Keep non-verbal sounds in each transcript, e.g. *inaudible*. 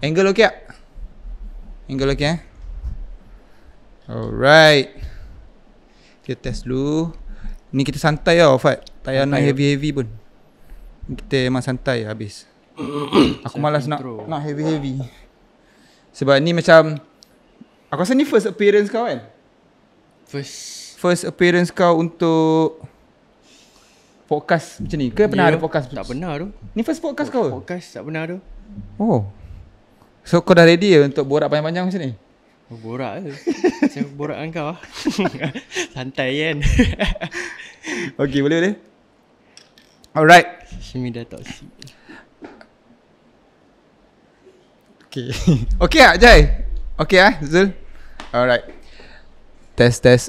Angle okey tak? Angle okey eh? Alright Kita test dulu Ni kita santai tau Fat Tak payah nak heavy-heavy pun Kita memang santai habis *coughs* Aku malas nak nak heavy-heavy Sebab ni macam Aku rasa ni first appearance kau kan? First First appearance kau untuk podcast macam ni ke pernah yeah, ada ya. podcast tak pernah tu ni first podcast kau podcast tak pernah tu oh so kau dah ready ya untuk borak panjang-panjang macam ni oh, borak ke macam borak dengan kau *laughs* santai kan *laughs* Okay boleh boleh alright tak detoksi Okay. *laughs* Okay ah jai Okay ah zul alright test test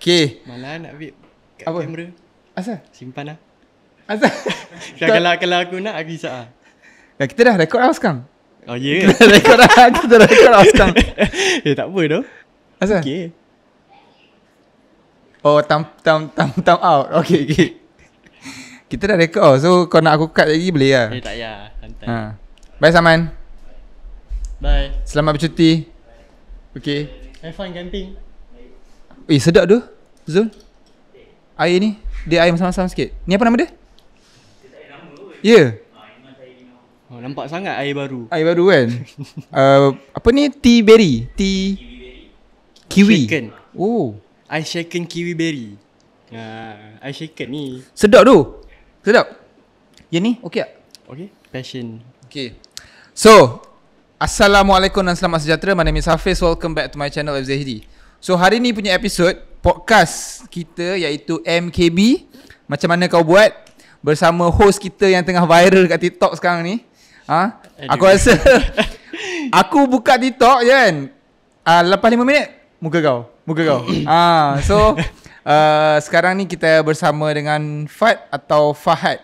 Okay. Malah nak vip kat Apa? kamera Asal? Simpan lah. Asal? kalau, *laughs* kalau, kalau aku nak, aku isap lah. Ya, kita dah record lah sekarang. Oh, ya. Yeah. kita dah record. lah. *laughs* Kita dah record kan? lah *laughs* sekarang. eh, tak apa tu. Asal? Okay. Oh, tam tam tam tam out. Okay, okay. kita dah record lah. So, kau nak aku cut lagi, boleh lah. Eh, tak payah. Ha. Bye, Saman. Bye. Selamat bercuti. Bye. Okay. Have fun camping. Eh, sedap tu. Zul. Air ni. Dia ayam sama-sama sikit Ni apa nama dia? Ya yeah. oh, Nampak sangat air baru Air baru kan uh, *laughs* Apa ni? Tea berry Tea Kiwi Shaken Oh I shaken kiwi berry uh, I shaken ni Sedap tu Sedap Yang ni okey tak? Okey Passion Okey So Assalamualaikum dan selamat sejahtera My name is Hafiz Welcome back to my channel FZHD So hari ni punya episod podcast kita iaitu MKB macam mana kau buat bersama host kita yang tengah viral kat TikTok sekarang ni. Ha? Aku rasa *laughs* aku buka TikTok je kan. uh, ah, lepas lima minit muka kau, muka kau. *coughs* Ah ha, so uh, sekarang ni kita bersama dengan Fat atau Fahad.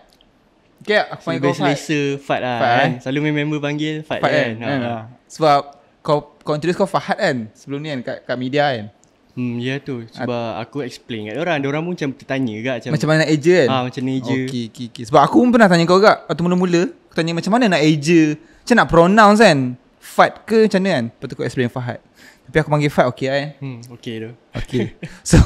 Okay, aku panggil so, kau Fat. Selesa Fat lah Fat, kan. Eh? Selalu member panggil Fat, Fat kan. kan? Ha, ha. Sebab kau kau introduce kau Fahad kan sebelum ni kan kat, kat media kan. Hmm, ya tu. Sebab At- aku explain kat orang. Orang pun macam tertanya juga macam macam mana nak eja kan? Ah, macam ni eja. Okey, okey, okey. Sebab aku pun pernah tanya kau juga waktu mula-mula. Aku tanya macam mana nak agent? Macam nak pronounce kan? Fat ke macam mana kan? Patut aku explain Fahad. Tapi aku panggil Fat okey kan eh. Hmm okey tu Okey *laughs* So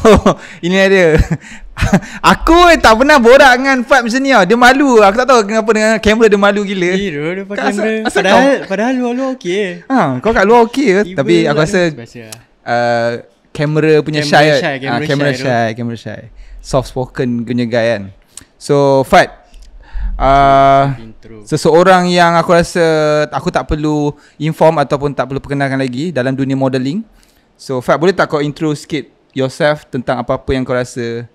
ini dia *laughs* Aku eh tak pernah borak dengan Fat macam ni Dia malu aku tak tahu kenapa dengan kamera dia malu gila Eh dia pakai kamera asal, padahal, kau? padahal luar-luar okey ha, Kau kat luar okey ke Tapi aku rasa uh, Kamera punya shy Kamera shy ah, Kamera shy Soft spoken punya guy kan So Fat uh, seseorang yang aku rasa aku tak perlu inform ataupun tak perlu perkenalkan lagi dalam dunia modelling. So Fat boleh tak kau intro sikit yourself tentang apa-apa yang kau rasa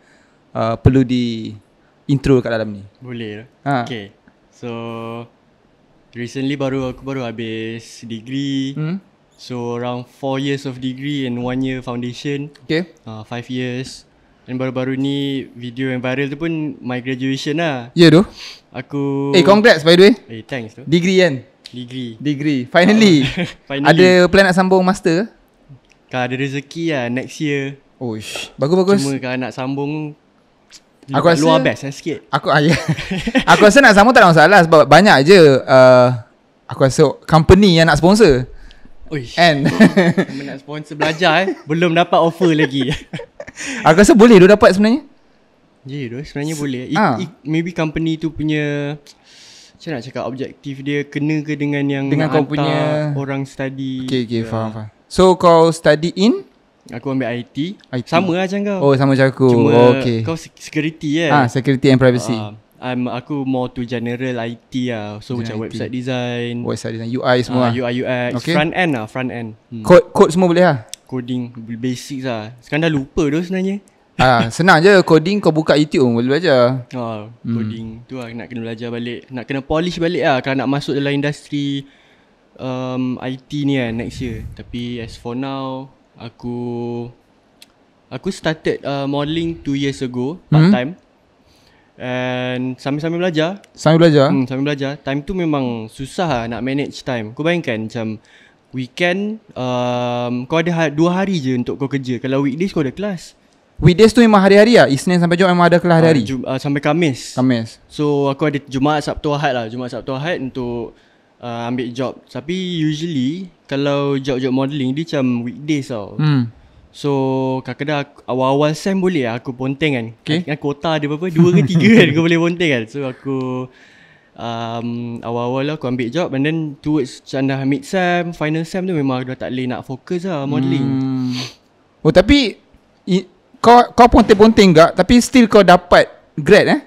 uh, perlu di intro kat dalam ni? Boleh. Ha. Okay. So recently baru aku baru habis degree. Hmm? So around 4 years of degree and 1 year foundation. Okay. 5 uh, ah, years. Dan baru-baru ni video yang viral tu pun my graduation lah. Ya yeah, tu. Aku Eh hey, congrats by the way. Eh hey, thanks tu. Degree kan? Degree. Degree. Finally. Oh. *laughs* Finally. Ada plan nak sambung master? Kalau ada rezeki lah next year. Oish. Bagus-bagus. Cuma kalau nak sambung Aku rasa luar best eh, sikit. Aku ah, yeah. *laughs* Aku rasa nak sambung tak ada masalah sebab banyak aje uh, aku rasa company yang nak sponsor. Oish. And nak sponsor belajar eh. Belum dapat offer lagi. *laughs* Aku rasa boleh dia dapat sebenarnya. Ya, yeah, sebenarnya Se- boleh. ha. Ah. it, maybe company tu punya macam nak cakap objektif dia kena ke dengan yang dengan kau punya orang study. Okay, okay, ya. faham, faham. So kau study in Aku ambil IT, IT. Sama lah macam kau Oh sama macam aku Cuma oh, okay. kau security kan Ah, Security and privacy uh, I'm, Aku more to general IT lah So macam website design Website design UI semua uh, ah, lah. UI UX okay. Front end lah front end hmm. Code, code semua boleh lah coding basic lah. Sekarang dah lupa tu sebenarnya. Ah, uh, *laughs* senang je coding kau buka YouTube pun boleh belajar. oh, coding hmm. tu lah nak kena belajar balik, nak kena polish balik lah kalau nak masuk dalam industri um, IT ni kan next year. Tapi as for now aku aku started uh, modeling 2 years ago hmm. part time. And sambil-sambil belajar Sambil belajar? Hmm, sambil belajar Time tu memang susah lah nak manage time Kau bayangkan macam Weekend um, Kau ada ha- dua hari je untuk kau kerja Kalau weekdays kau ada kelas Weekdays tu memang hari-hari lah Isnin sampai Jumat memang ada kelas hari-hari uh, ah, uh, ah, Sampai Kamis Kamis So aku ada Jumaat Sabtu, Ahad lah Jumaat Sabtu, Ahad untuk uh, Ambil job Tapi usually Kalau job-job modelling Dia macam weekdays tau hmm. So kadang-kadang awal-awal sem boleh lah aku ponteng kan okay. kota. Kan aku otak ada berapa? Dua ke tiga kan aku *laughs* boleh ponteng kan So aku um, awal-awal lah aku ambil job and then towards macam dah mid sem final sem tu memang dah tak boleh nak fokus lah modeling hmm. oh tapi i, kau kau ponteng-ponteng tak, tapi still kau dapat grad eh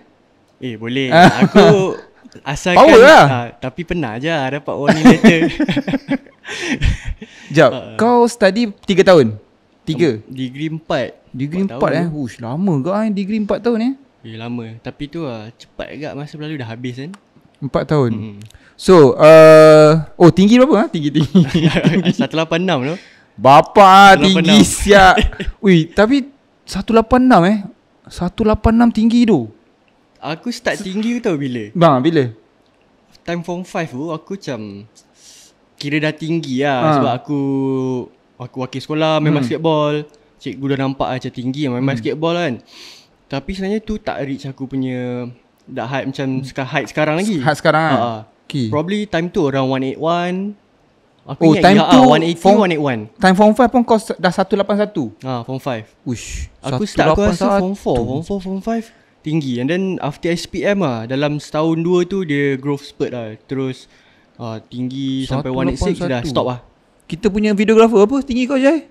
eh boleh ah. aku *laughs* asalkan power lah. Uh, tapi pernah je ah dapat warning letter *laughs* Jap, uh, kau study 3 tahun? 3? Um, degree 4 Degree 4, 4 tahun. eh, hush lama ke eh, degree 4 tahun eh Eh lama, tapi tu lah cepat agak masa berlalu dah habis kan Empat tahun. Mm-hmm. So, uh, oh tinggi berapa? Ha? Tinggi tinggi. 186 tu. Bapa tinggi siap. Ui, tapi 186 eh. 186 tinggi tu. Aku start tinggi tu tahu bila? Bang, bila? Time form 5 tu aku macam kira dah tinggi lah ha. sebab aku aku wakil sekolah main hmm. basketball. Cikgu dah nampak ah, macam tinggi main hmm. basketball kan. Tapi sebenarnya tu tak reach aku punya Dah hype macam hmm. hype sekarang lagi. Hype sekarang ah. Uh, ah, okay. Ah. Probably time tu orang 181. Aku oh, ingat time ya, ah, tu 180 181. Time form 5 pun kos dah 181. Ha, Ah, form 5. Ush. Aku 181. start aku rasa form 4, form 4, form 5 tinggi. And then after SPM ah, dalam setahun dua tu dia growth spurt lah. Terus uh, tinggi 186 sampai 186 dah stop ah. Kita punya videographer apa tinggi kau je?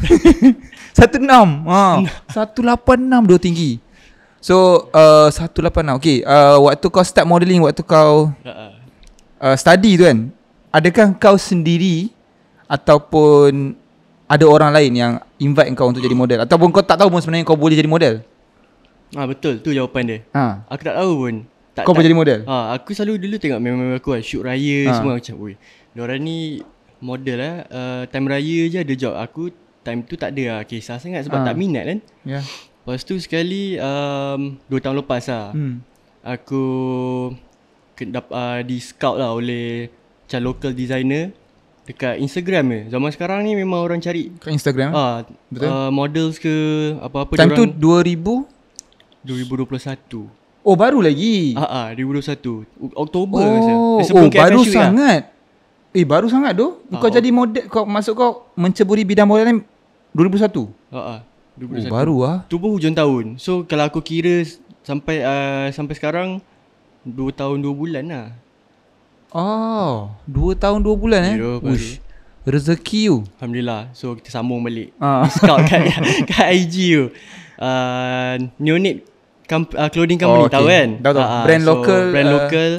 16. Ha. 186 dua tinggi. So uh, 18 lah Okay uh, Waktu kau start modelling Waktu kau uh-uh. uh, Study tu kan Adakah kau sendiri Ataupun Ada orang lain yang Invite kau untuk jadi model Ataupun kau tak tahu pun sebenarnya kau boleh jadi model Ah ha, betul tu jawapan dia. Ha. Aku tak tahu pun. Tak, kau tak, jadi model? Ha, aku selalu dulu tengok memang aku lah, shoot raya ha. semua macam Oi, diorang ni model lah, uh, time raya je ada job Aku time tu tak ada lah, kisah sangat sebab ha. tak minat kan yeah. Lepas tu sekali um, Dua tahun lepas lah hmm. Aku kedap, uh, Di scout lah oleh Macam local designer Dekat Instagram je Zaman sekarang ni memang orang cari Dekat Instagram? Ah, uh, Betul? Uh, models ke Apa-apa Time tu 2000? 2021 Oh baru lagi? Ah, ah, 2021 Oktober oh, eh, Oh baru lah. sangat lah. Eh baru sangat tu Kau oh. jadi model kau masuk kau Menceburi bidang model ni 2001? Ah, ah. 2021. Baru ah. Tu pun hujung tahun. So kalau aku kira sampai uh, sampai sekarang 2 tahun 2 bulan lah. Oh, 2 tahun 2 bulan eh. Ush. Rezeki you. Alhamdulillah. So kita sambung balik. Ah. *laughs* Scout kat, kat IG you. Uh, Neonate comp- uh, clothing company oh, okay. tahu kan? Tahu, tahu. Uh, brand so, local. Brand uh, local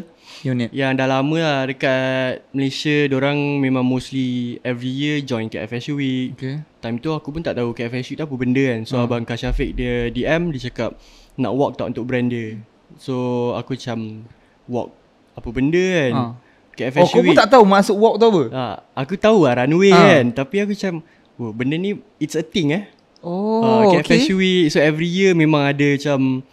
unit yang dah lama lah dekat Malaysia orang memang mostly every year join KFSU week okay. time tu aku pun tak tahu KFSU tu apa benda kan so uh. abang Kashafiq dia DM dia cakap nak walk tak untuk brand dia so aku macam walk apa benda kan uh. Ah. KFSU oh, aku pun tak tahu masuk walk tu apa ha, aku tahu lah runway uh. kan tapi aku macam oh, benda ni it's a thing eh Oh, uh, KFSU okay. week So every year memang ada macam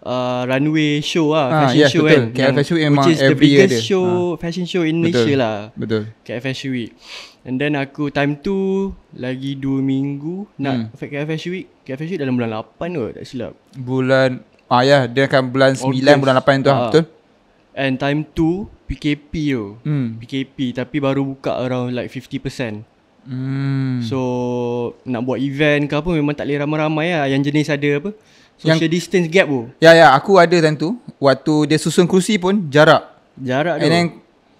Uh, runway show lah ha, fashion yes, show betul. kan KL Fashion Week which is the biggest show ha. fashion show in Malaysia lah betul KL Fashion Week and then aku time tu lagi 2 minggu nak hmm. KL Fashion Week KL Fashion Week dalam bulan 8 ke tak silap bulan ah ya dia akan bulan 9 August. bulan 8 tu ha. betul and time tu PKP tu hmm. PKP tapi baru buka around like 50% Hmm. So Nak buat event ke apa Memang tak boleh ramai-ramai lah Yang jenis ada apa Social yang, distance gap tu Ya ya aku ada time tu Waktu dia susun kerusi pun jarak Jarak And tu then,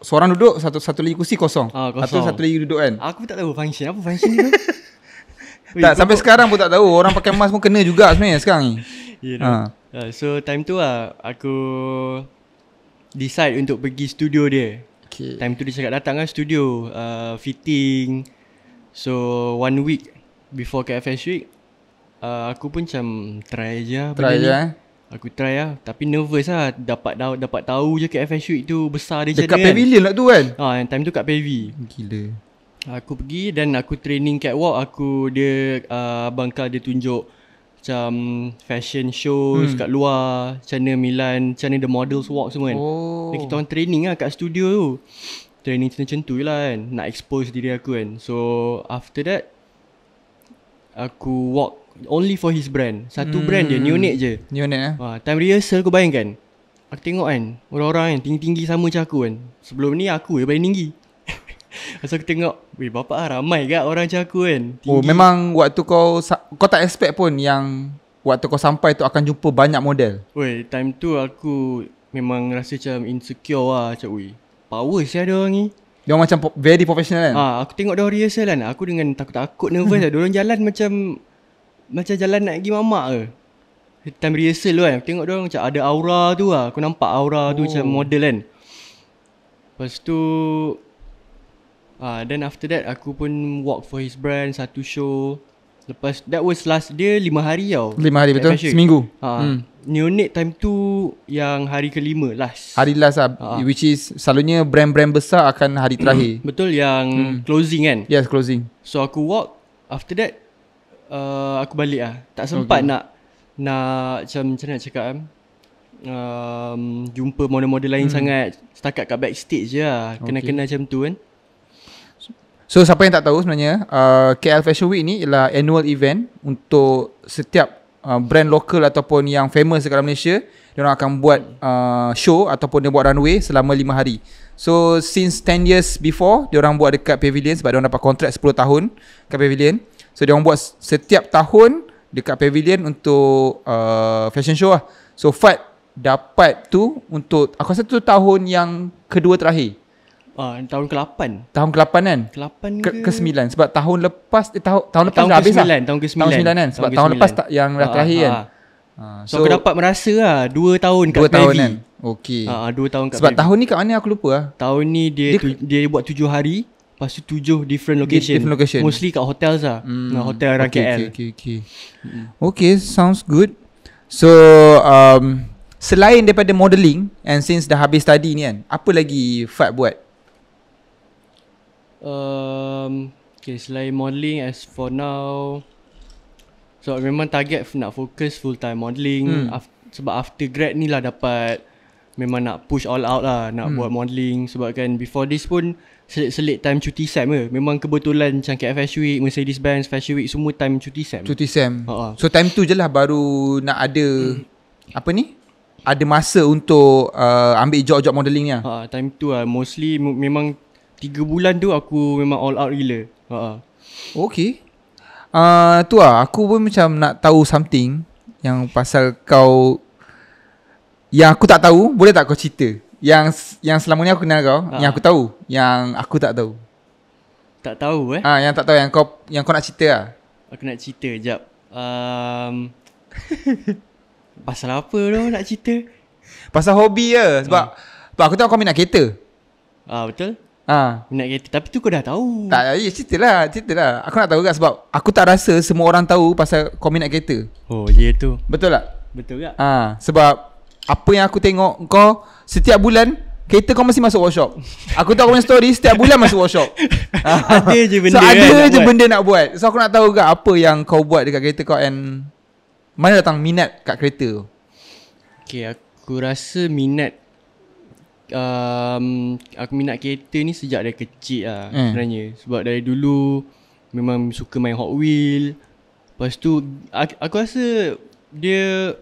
Seorang duduk satu satu lagi kursi kosong. Ah, Atau satu lagi duduk kan. Aku tak tahu function apa function tu. *laughs* tak sampai sekarang pun tak tahu orang pakai mask pun kena juga sebenarnya sekarang ni. Yeah, ya, ha. Ah. Ah, so time tu lah aku decide untuk pergi studio dia. Okay. Time tu dia cakap datang kan studio uh, fitting. So one week before KFS week uh, aku pun macam try je try je ni. Eh? aku try lah tapi nervous lah dapat dah dapat tahu je kat fashion week tu besar dia dekat kan. pavilion kan. lah tu kan ha yang time tu kat pavilion gila aku pergi dan aku training catwalk aku dia uh, eh, abang kau dia tunjuk macam fashion shows hmm. kat luar channel Milan channel the models walk semua kan oh. kita orang training lah kat studio tu training macam tu je lah kan nak expose diri aku kan so after that aku walk only for his brand. Satu hmm. brand je, hmm. Neonate je. Neonate eh. Wah, time rehearsal aku bayangkan. Aku tengok kan, orang-orang kan tinggi-tinggi sama macam aku kan. Sebelum ni aku yang paling tinggi. Masa *laughs* aku tengok, weh bapak lah ramai kat orang macam aku kan. Oh, tinggi. Oh, memang waktu kau kau tak expect pun yang waktu kau sampai tu akan jumpa banyak model. Weh, time tu aku memang rasa macam insecure lah. Macam, weh, power sih ada orang ni. Dia macam very professional kan? Ah, ha, aku tengok dia rehearsal kan. Aku dengan takut-takut nervous lah. *laughs* Diorang jalan macam macam jalan nak pergi mamak ke Time rehearsal tu kan Tengok dia macam ada aura tu lah Aku nampak aura tu macam oh. model kan Lepas tu ah, Then after that aku pun walk for his brand satu show Lepas that was last dia lima hari tau Lima hari betul Adventure. seminggu ha. Hmm. Neonate time tu yang hari kelima last Hari last lah ha. Which is selalunya brand-brand besar akan hari terakhir *clears throat* Betul yang hmm. closing kan Yes closing So aku walk After that uh, aku balik lah. Tak sempat okay. nak nak macam macam nak cakap kan. Um, jumpa model-model lain hmm. sangat setakat kat backstage je lah. Kena-kena okay. macam tu kan. So siapa yang tak tahu sebenarnya uh, eh, KL Fashion Week ni ialah annual event untuk setiap uh, brand lokal ataupun yang famous dekat Malaysia dia orang akan buat uh, show ataupun dia buat runway selama 5 hari. So since 10 years before dia orang buat dekat pavilion sebab dia orang dapat kontrak 10 tahun kat pavilion. So dia orang buat setiap tahun dekat pavilion untuk uh, fashion show lah. So Fat dapat tu untuk aku rasa tu tahun yang kedua terakhir. Ah uh, tahun ke-8. Tahun ke-8 kan? Ke-8 ke ke-9 sebab tahun lepas eh, tahun tahun lepas tahun dah habis lah. Tahun ke-9. Tahun ke-9 kan sebab tahun, lepas tak yang uh, terakhir uh, kan. Uh. So, so aku dapat merasa lah 2 tahun kat Pavilion. 2 tahun kan. Okey. Ah uh, 2 tahun kat Sebab Pavie. tahun ni kat mana aku lupa ah. Tahun ni dia dia, tu, dia buat 7 hari. Lepas tu tujuh different location. different location Mostly kat lah. Hmm. hotel lah mm. Hotel orang okay, KL okay, okay, okay. Hmm. okay sounds good So um, Selain daripada modelling And since dah habis study ni kan Apa lagi fad buat? Um, okay selain modelling as for now So memang target nak fokus full time modelling mm. af- Sebab after grad ni lah dapat Memang nak push all out lah Nak mm. buat modelling Sebab kan before this pun selit-selit time cuti SEM ke Memang kebetulan macam KFS Week, Mercedes Benz, Fashion Week Semua time cuti SEM Cuti SEM uh-huh. So time tu je lah baru nak ada hmm. Apa ni? Ada masa untuk uh, ambil job-job modeling ni lah uh, Time tu lah mostly memang tiga bulan tu aku memang all out gila uh-huh. Okay uh, Tu lah aku pun macam nak tahu something Yang pasal kau Yang aku tak tahu boleh tak kau cerita yang yang selama ni aku kenal kau, ha. yang aku tahu, yang aku tak tahu. Tak tahu eh? Ah, ha, yang tak tahu yang kau yang kau nak cerita ah. Aku nak cerita jap. Um, *laughs* pasal apa tu nak cerita? Pasal hobi je sebab ha. sebab aku tahu kau minat kereta. Ah, ha, betul. Ah, ha. minat kereta tapi tu kau dah tahu. Tak, ya ceritalah, ceritalah. Aku nak tahu juga sebab aku tak rasa semua orang tahu pasal kau minat kereta. Oh, ya tu. Betul tak? Betul tak? Ah, ha, sebab apa yang aku tengok kau setiap bulan Kereta kau masih masuk workshop Aku tahu kau punya story Setiap bulan masuk workshop *laughs* Ada je benda So kan ada kan je nak benda nak buat So aku nak tahu juga Apa yang kau buat dekat kereta kau And Mana datang minat kat kereta Okay aku rasa minat um, Aku minat kereta ni sejak dari kecil lah hmm. Sebenarnya Sebab dari dulu Memang suka main Hot Wheel Lepas tu Aku, aku rasa Dia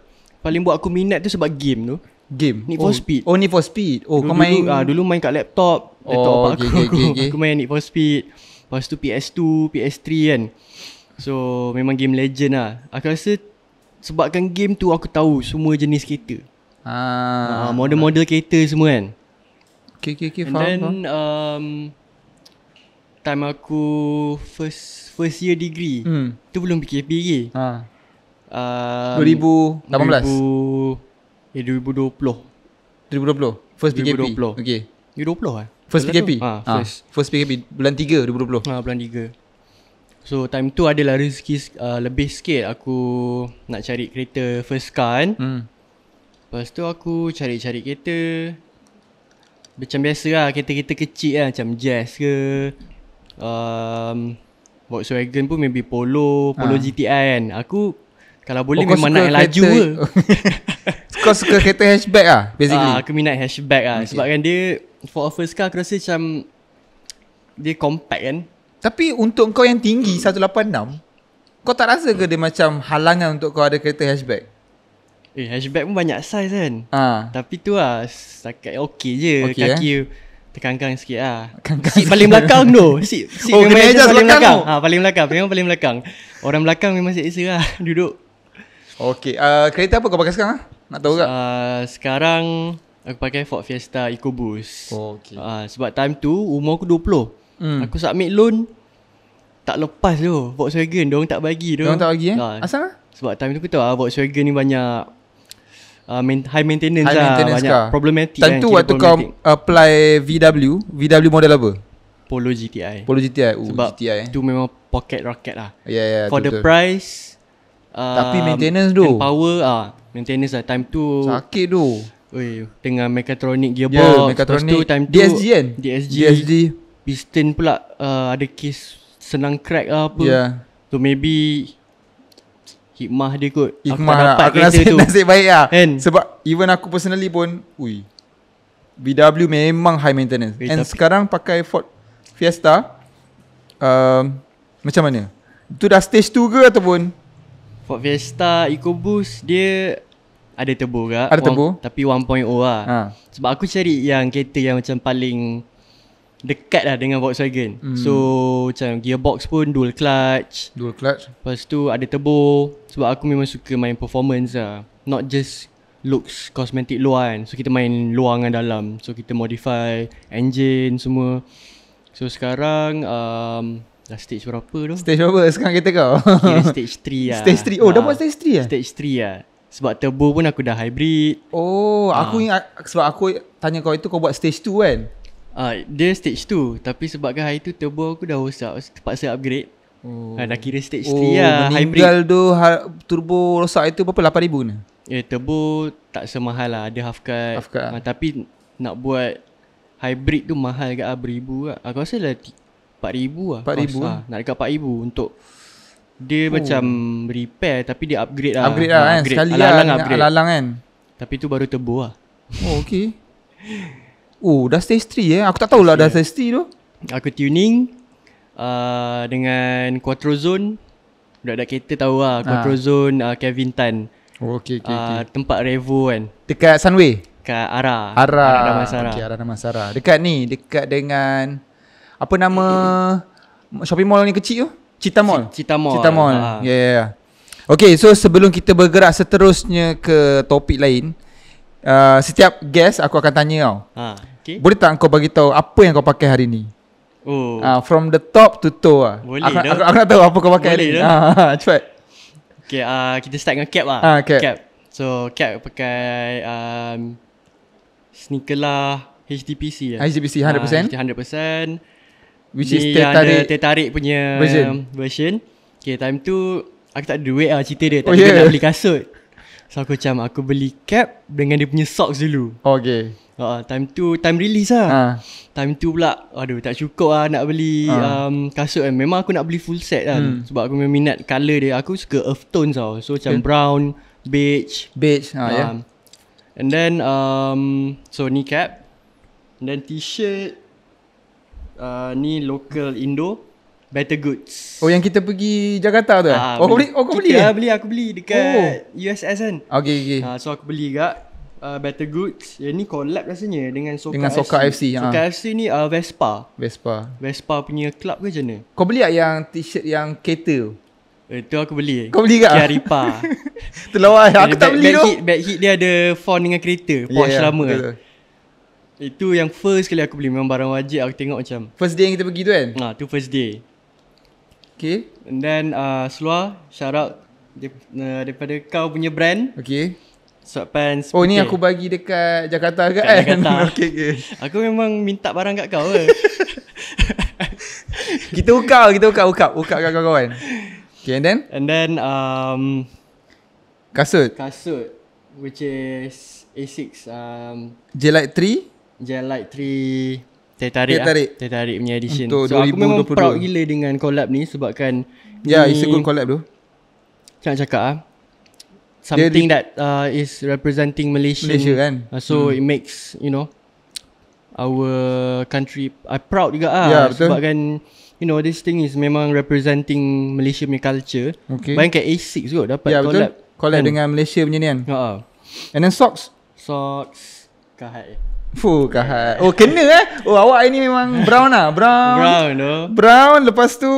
paling buat aku minat tu sebab game tu. Game. Need for oh. Speed. Oh Need for Speed. Oh dulu, kau main dulu, uh, ah, dulu main kat laptop, oh, laptop oh, apa okay, aku. Okay, *laughs* okay, aku main Need for Speed. Lepas tu PS2, PS3 kan. So memang game legend lah. Aku rasa sebabkan game tu aku tahu semua jenis kereta. Ah, ah model-model ah. kereta semua kan. Okay, okay, okay. And faham, then, faham. um, time aku first first year degree, hmm. tu belum PKP lagi. Ah um, 2018 2000, Eh 2020 2020 First 2020. PKP 2020 Okay 2020 lah First Kata PKP ha, first. Ah, first PKP Bulan 3 2020 ha, Bulan 3 So time tu adalah rezeki uh, Lebih sikit Aku Nak cari kereta First car kan hmm. Lepas tu aku Cari-cari kereta Macam biasa lah Kereta-kereta kecil lah Macam Jazz ke um, Volkswagen pun Maybe Polo Polo ha. Ah. GTI kan Aku kalau boleh oh, memang nak yang laju *laughs* ke *laughs* Kau suka kereta hatchback lah basically uh, Aku minat hatchback lah okay. Sebab kan dia For a first car aku rasa macam Dia compact kan Tapi untuk kau yang tinggi hmm. 186 Kau tak rasa ke hmm. dia macam halangan untuk kau ada kereta hatchback Eh hatchback pun banyak size kan ha. Tapi tu lah Sakit okay je okay, Kaki eh? Terkangkang sikit lah Kangkang Seat paling belakang tu *laughs* Seat, seat oh, memang paling belakang, belakang. Ha, ah, paling belakang Memang paling belakang Orang belakang memang siap isa lah Duduk Okay, uh, kereta apa kau pakai sekarang? Ah? Nak tahu tak? Uh, ah, sekarang aku pakai Ford Fiesta EcoBoost. Oh, okay. Uh, sebab time tu umur aku 20. Hmm. Aku submit loan tak lepas tu Volkswagen. Diorang tak bagi tu. Diorang tak bagi eh? Uh, Asal? Sebab time tu aku tahu uh, Volkswagen ni banyak uh, main, high maintenance high lah. Maintenance banyak car. problematic. Time kan, tu waktu kau apply VW, VW model apa? Polo GTI. Polo GTI. Ooh, sebab GTI. Eh. tu memang pocket rocket lah. Yeah, yeah, For betul the price, Ah, tapi maintenance tu Power ah Maintenance lah time tu Sakit tu Ui, Dengan mechatronic gearbox Ya yeah, mechatronic tu, time DSG kan DSG, DSG Piston pula uh, Ada kes Senang crack lah apa yeah. So maybe Hikmah dia kot Hikmah lah. aku lah Aku rasa tu. *laughs* nasib baik lah And Sebab even aku personally pun Ui VW memang high maintenance Ui, And tapi sekarang pakai Ford Fiesta um, Macam mana Itu dah stage 2 ke ataupun Ford Fiesta EcoBoost dia ada turbo juga. Ada turbo. One, tapi 1.0 lah. Ha. Sebab aku cari yang kereta yang macam paling dekat lah dengan Volkswagen. Hmm. So macam gearbox pun dual clutch. Dual clutch. Lepas tu ada turbo. Sebab aku memang suka main performance lah. Not just looks cosmetic luar kan. So kita main luar dengan dalam. So kita modify engine semua. So sekarang um, Dah stage berapa tu? Stage berapa sekarang kita kau? Kira stage 3 lah Stage 3? Oh ha. dah buat stage 3 lah? Eh? Stage 3 lah Sebab turbo pun aku dah hybrid Oh ah. aku ha. ingat Sebab aku tanya kau itu kau buat stage 2 kan? ha, dia stage 2 Tapi sebabkan hari tu turbo aku dah rosak Terpaksa upgrade Oh. Ha, dah kira stage 3 oh, lah Meninggal tu ha, turbo rosak itu berapa? RM8,000 ni? Eh turbo tak semahal lah Ada half cut, half cut. Ha, Tapi nak buat hybrid tu mahal kat RM1,000 lah Aku rasa lah 4000 lah. 4000. Ah, nak dekat 4000 untuk dia oh. macam repair tapi dia upgrade lah. Upgrade lah ah, kan. Upgrade. Sekali lah, alalang lah upgrade. alalang kan. Tapi tu baru turbo lah. Oh okay. oh dah stage 3 eh. Aku tak tahulah yeah. dah stage 3 tu. Aku tuning uh, dengan quattro zone. Budak-budak kereta tahu lah. Ah. Quattro zone uh, Kevin Tan. Oh okay. okay, uh, okay. Tempat Revo kan. Dekat Sunway? Dekat Ara. Ara. Ara Damansara. Okay Ara Damansara. Dekat ni. Dekat dengan apa nama shopping mall ni kecil tu? Cita Mall. Cita Mall. Cita Mall. Ha. Yeah, yeah, yeah. Ya. Okay, so sebelum kita bergerak seterusnya ke topik lain, uh, setiap guest aku akan tanya kau. Ha. Ah, okay. Boleh tak kau bagi tahu apa yang kau pakai hari ni? Oh. Uh, from the top to toe ah. Boleh aku, lah. aku, aku, nak tahu apa kau pakai Boleh hari ni. Ha, *laughs* cepat. Okay, uh, kita start dengan cap lah. Ha, cap. cap. So, cap pakai um, sneaker lah. HDPC lah. HDPC 100%? Uh, HDPC 100%. Which is tertarik Tertarik punya version. version Okay time tu Aku tak ada duit lah cerita dia Tak oh, yeah. nak beli kasut So aku macam aku beli cap Dengan dia punya socks dulu Okay uh, Time tu time release lah ha. Time tu pula Aduh tak cukup lah nak beli ha. um, kasut kan Memang aku nak beli full set lah hmm. Sebab aku memang minat colour dia Aku suka earth tones tau So macam yeah. brown Beige Beige ha, uh, yeah. Um, and then um, So ni cap And then t-shirt Uh, ni local Indo Better Goods. Oh yang kita pergi Jakarta tu. Uh, oh kau beli, oh kau beli. Ya, beli aku beli dekat oh. USS kan. Okey okey. Uh, ah, so aku beli juga uh, Better Goods. Yang ni collab rasanya dengan Soka, dengan Soka FC. FC. Soka ha. FC ni uh, Vespa. Vespa. Vespa punya club ke jenis. Kau beli tak yang t-shirt yang kereta tu? Itu eh, aku beli Kau beli ke? Kia *laughs* Terlawa Aku tak beli tu Back hit dia ada Phone dengan kereta Porsche yeah, yeah, lama kan. betul. Itu yang first kali aku beli Memang barang wajib Aku tengok macam First day yang kita pergi tu kan Ha tu first day Okay And then uh, Seluar Shout out uh, Daripada kau punya brand Okay So pants. Oh ni aku bagi dekat Jakarta ke kan Jakarta. *laughs* okay, okay. Aku memang minta barang kat kau ke *laughs* Kita ukap Kita ukap Ukap ukap kat kawan-kawan Okay and then And then um, Kasut Kasut Which is A6 um, j Gen Light 3 Teh tarik, ah. tarik lah tarik punya edition Untuk So 2022. aku memang proud gila dengan collab ni Sebabkan Ya yeah, it's a good collab tu Macam nak cakap lah Something that uh, is representing Malaysia. Malaysia kan uh, So hmm. it makes you know Our country I uh, proud juga lah yeah, betul. Sebabkan You know this thing is memang representing Malaysia punya culture okay. Bayangkan A6 kot dapat yeah, ya, collab betul. Collab kan. dengan Malaysia punya ni kan uh-huh. And then socks Socks Kahat je Fuh kahat Oh kena eh Oh awak ini memang brown lah Brown Brown no? Brown lepas tu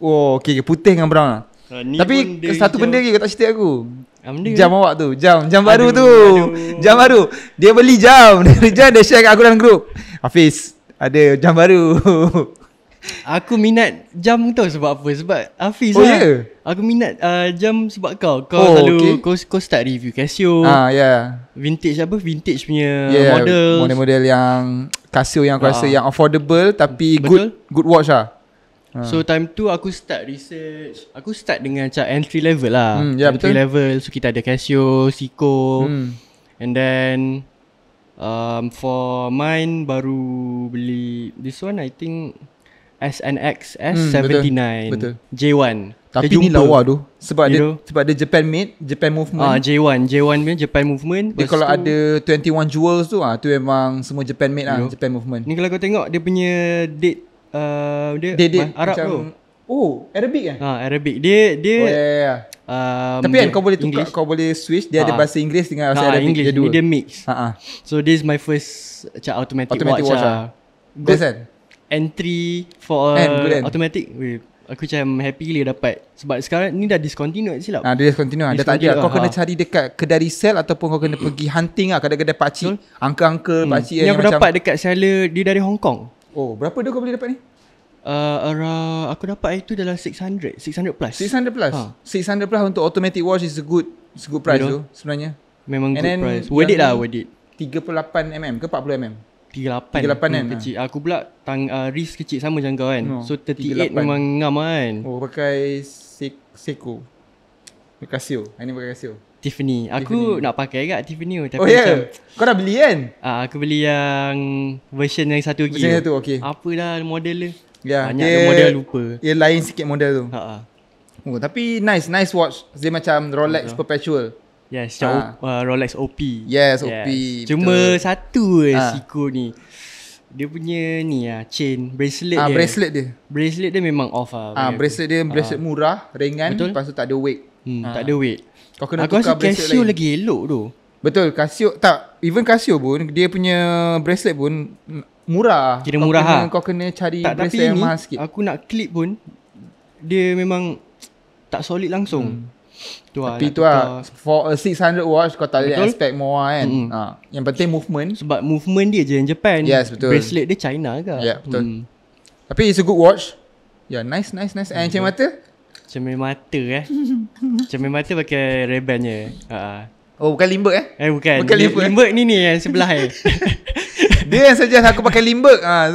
Oh okay putih dengan brown lah uh, ni Tapi satu benda lagi kau tak cerita aku Amdia. Ah, jam awak tu Jam jam baru aduh, tu aduh. Jam baru Dia beli jam Dia, *laughs* dia share kat aku dalam grup Hafiz Ada jam baru *laughs* Aku minat jam tau sebab apa Sebab Hafiz oh, lah yeah. Aku minat uh, jam sebab kau Kau oh, selalu kau, kau start review Casio uh, ah, yeah. Vintage apa Vintage punya yeah, model Model-model yang Casio yang aku uh. rasa ah. yang affordable Tapi Betul? good good watch lah ah. So time tu aku start research Aku start dengan macam entry level lah hmm, yeah, Entry betul. level So kita ada Casio, Seiko hmm. And then um, For mine baru beli This one I think SNX S79 hmm, betul, betul. J1 tapi Terjumpa. ni lawa tu sebab you dia know? sebab dia Japan made Japan movement ah J1 J1 punya Japan movement dia kalau tu, ada 21 jewels tu ah tu memang semua Japan made lah know? Japan movement ni kalau kau tengok dia punya date uh, dia date, date. Arab tu oh Arabic kan ah Arabic dia dia oh, yeah, yeah, yeah. Um, Tapi kan kau boleh tukar English. Kau boleh switch Dia ha. ada ah. bahasa Inggeris Dengan bahasa ha, Arabic English. Dia dua Dia mix ha, ha. So this my first Macam automatic, automatic watch, watch ha. Best kan entry for And, good automatic wave. Aku macam happy gila dapat Sebab sekarang ni dah discontinued silap Ah, ha, dia discontinued, ah, dia tak ada Kau ha. kena ah. cari dekat kedai resell Ataupun kau kena hmm. pergi hunting lah Kedai-kedai pakcik hmm. Angka-angka hmm. pakcik Ni yang aku dapat dekat seller Dia dari Hong Kong Oh berapa dia kau boleh dapat ni? Uh, arah, aku dapat itu dalam 600 600 plus 600 plus? Ha. 600 plus untuk automatic wash is a good It's a good price tu sebenarnya Memang And good price Worth it lah worth it 38mm ke 40mm? 38 38 hmm, kan kecil. Aku pula tang uh, wrist kecil sama macam kan. Hmm. So 38, 38 memang ngam lah kan. Oh pakai se- Seiko. Casio. Ini pakai Casio. Tiffany. Aku Tiffany. nak pakai juga Tiffany tapi Oh ya. Yeah. Kau dah beli kan? uh, aku beli yang version yang satu lagi. Version satu okey. Apalah model dia. Ya, banyak model lupa. Ya lain sikit model tu. Ha ah. Oh tapi nice nice watch. Dia macam Rolex oh, perpetual. Yeah. Yes, ha. uh, Rolex OP. Yes, OP. Yes. Cuma betul. satu eh ah. ha. siku ni. Dia punya ni ah chain bracelet ha, dia. Ah bracelet dia. Bracelet dia memang off ah. Ha, bracelet aku. dia bracelet ha. murah, ringan, betul? lepas tu tak ada weight. Hmm, ha. tak ada weight. Kau kena aku rasa bracelet Casio lagi elok tu. Betul, Casio tak even Casio pun dia punya bracelet pun murah. Kira kau murah kena, ha. Kau kena cari tak, bracelet yang mahal sikit. Aku nak clip pun dia memang tak solid langsung. Hmm tu lah, Tapi tu lah For a 600 watch Kau tak boleh expect more lah kan mm-hmm. ha. Yang penting movement Sebab movement dia je yang Japan Yes betul Bracelet dia China ke Ya yeah, betul mm. Tapi it's a good watch Ya yeah, nice nice nice And cermin mata Cermin mata eh *laughs* Cermin mata pakai Ray-Ban je uh. Oh bukan limbek eh Eh bukan, bukan limbek, eh? limbek ni ni yang sebelah eh *laughs* Dia yang suggest aku pakai limbek ha,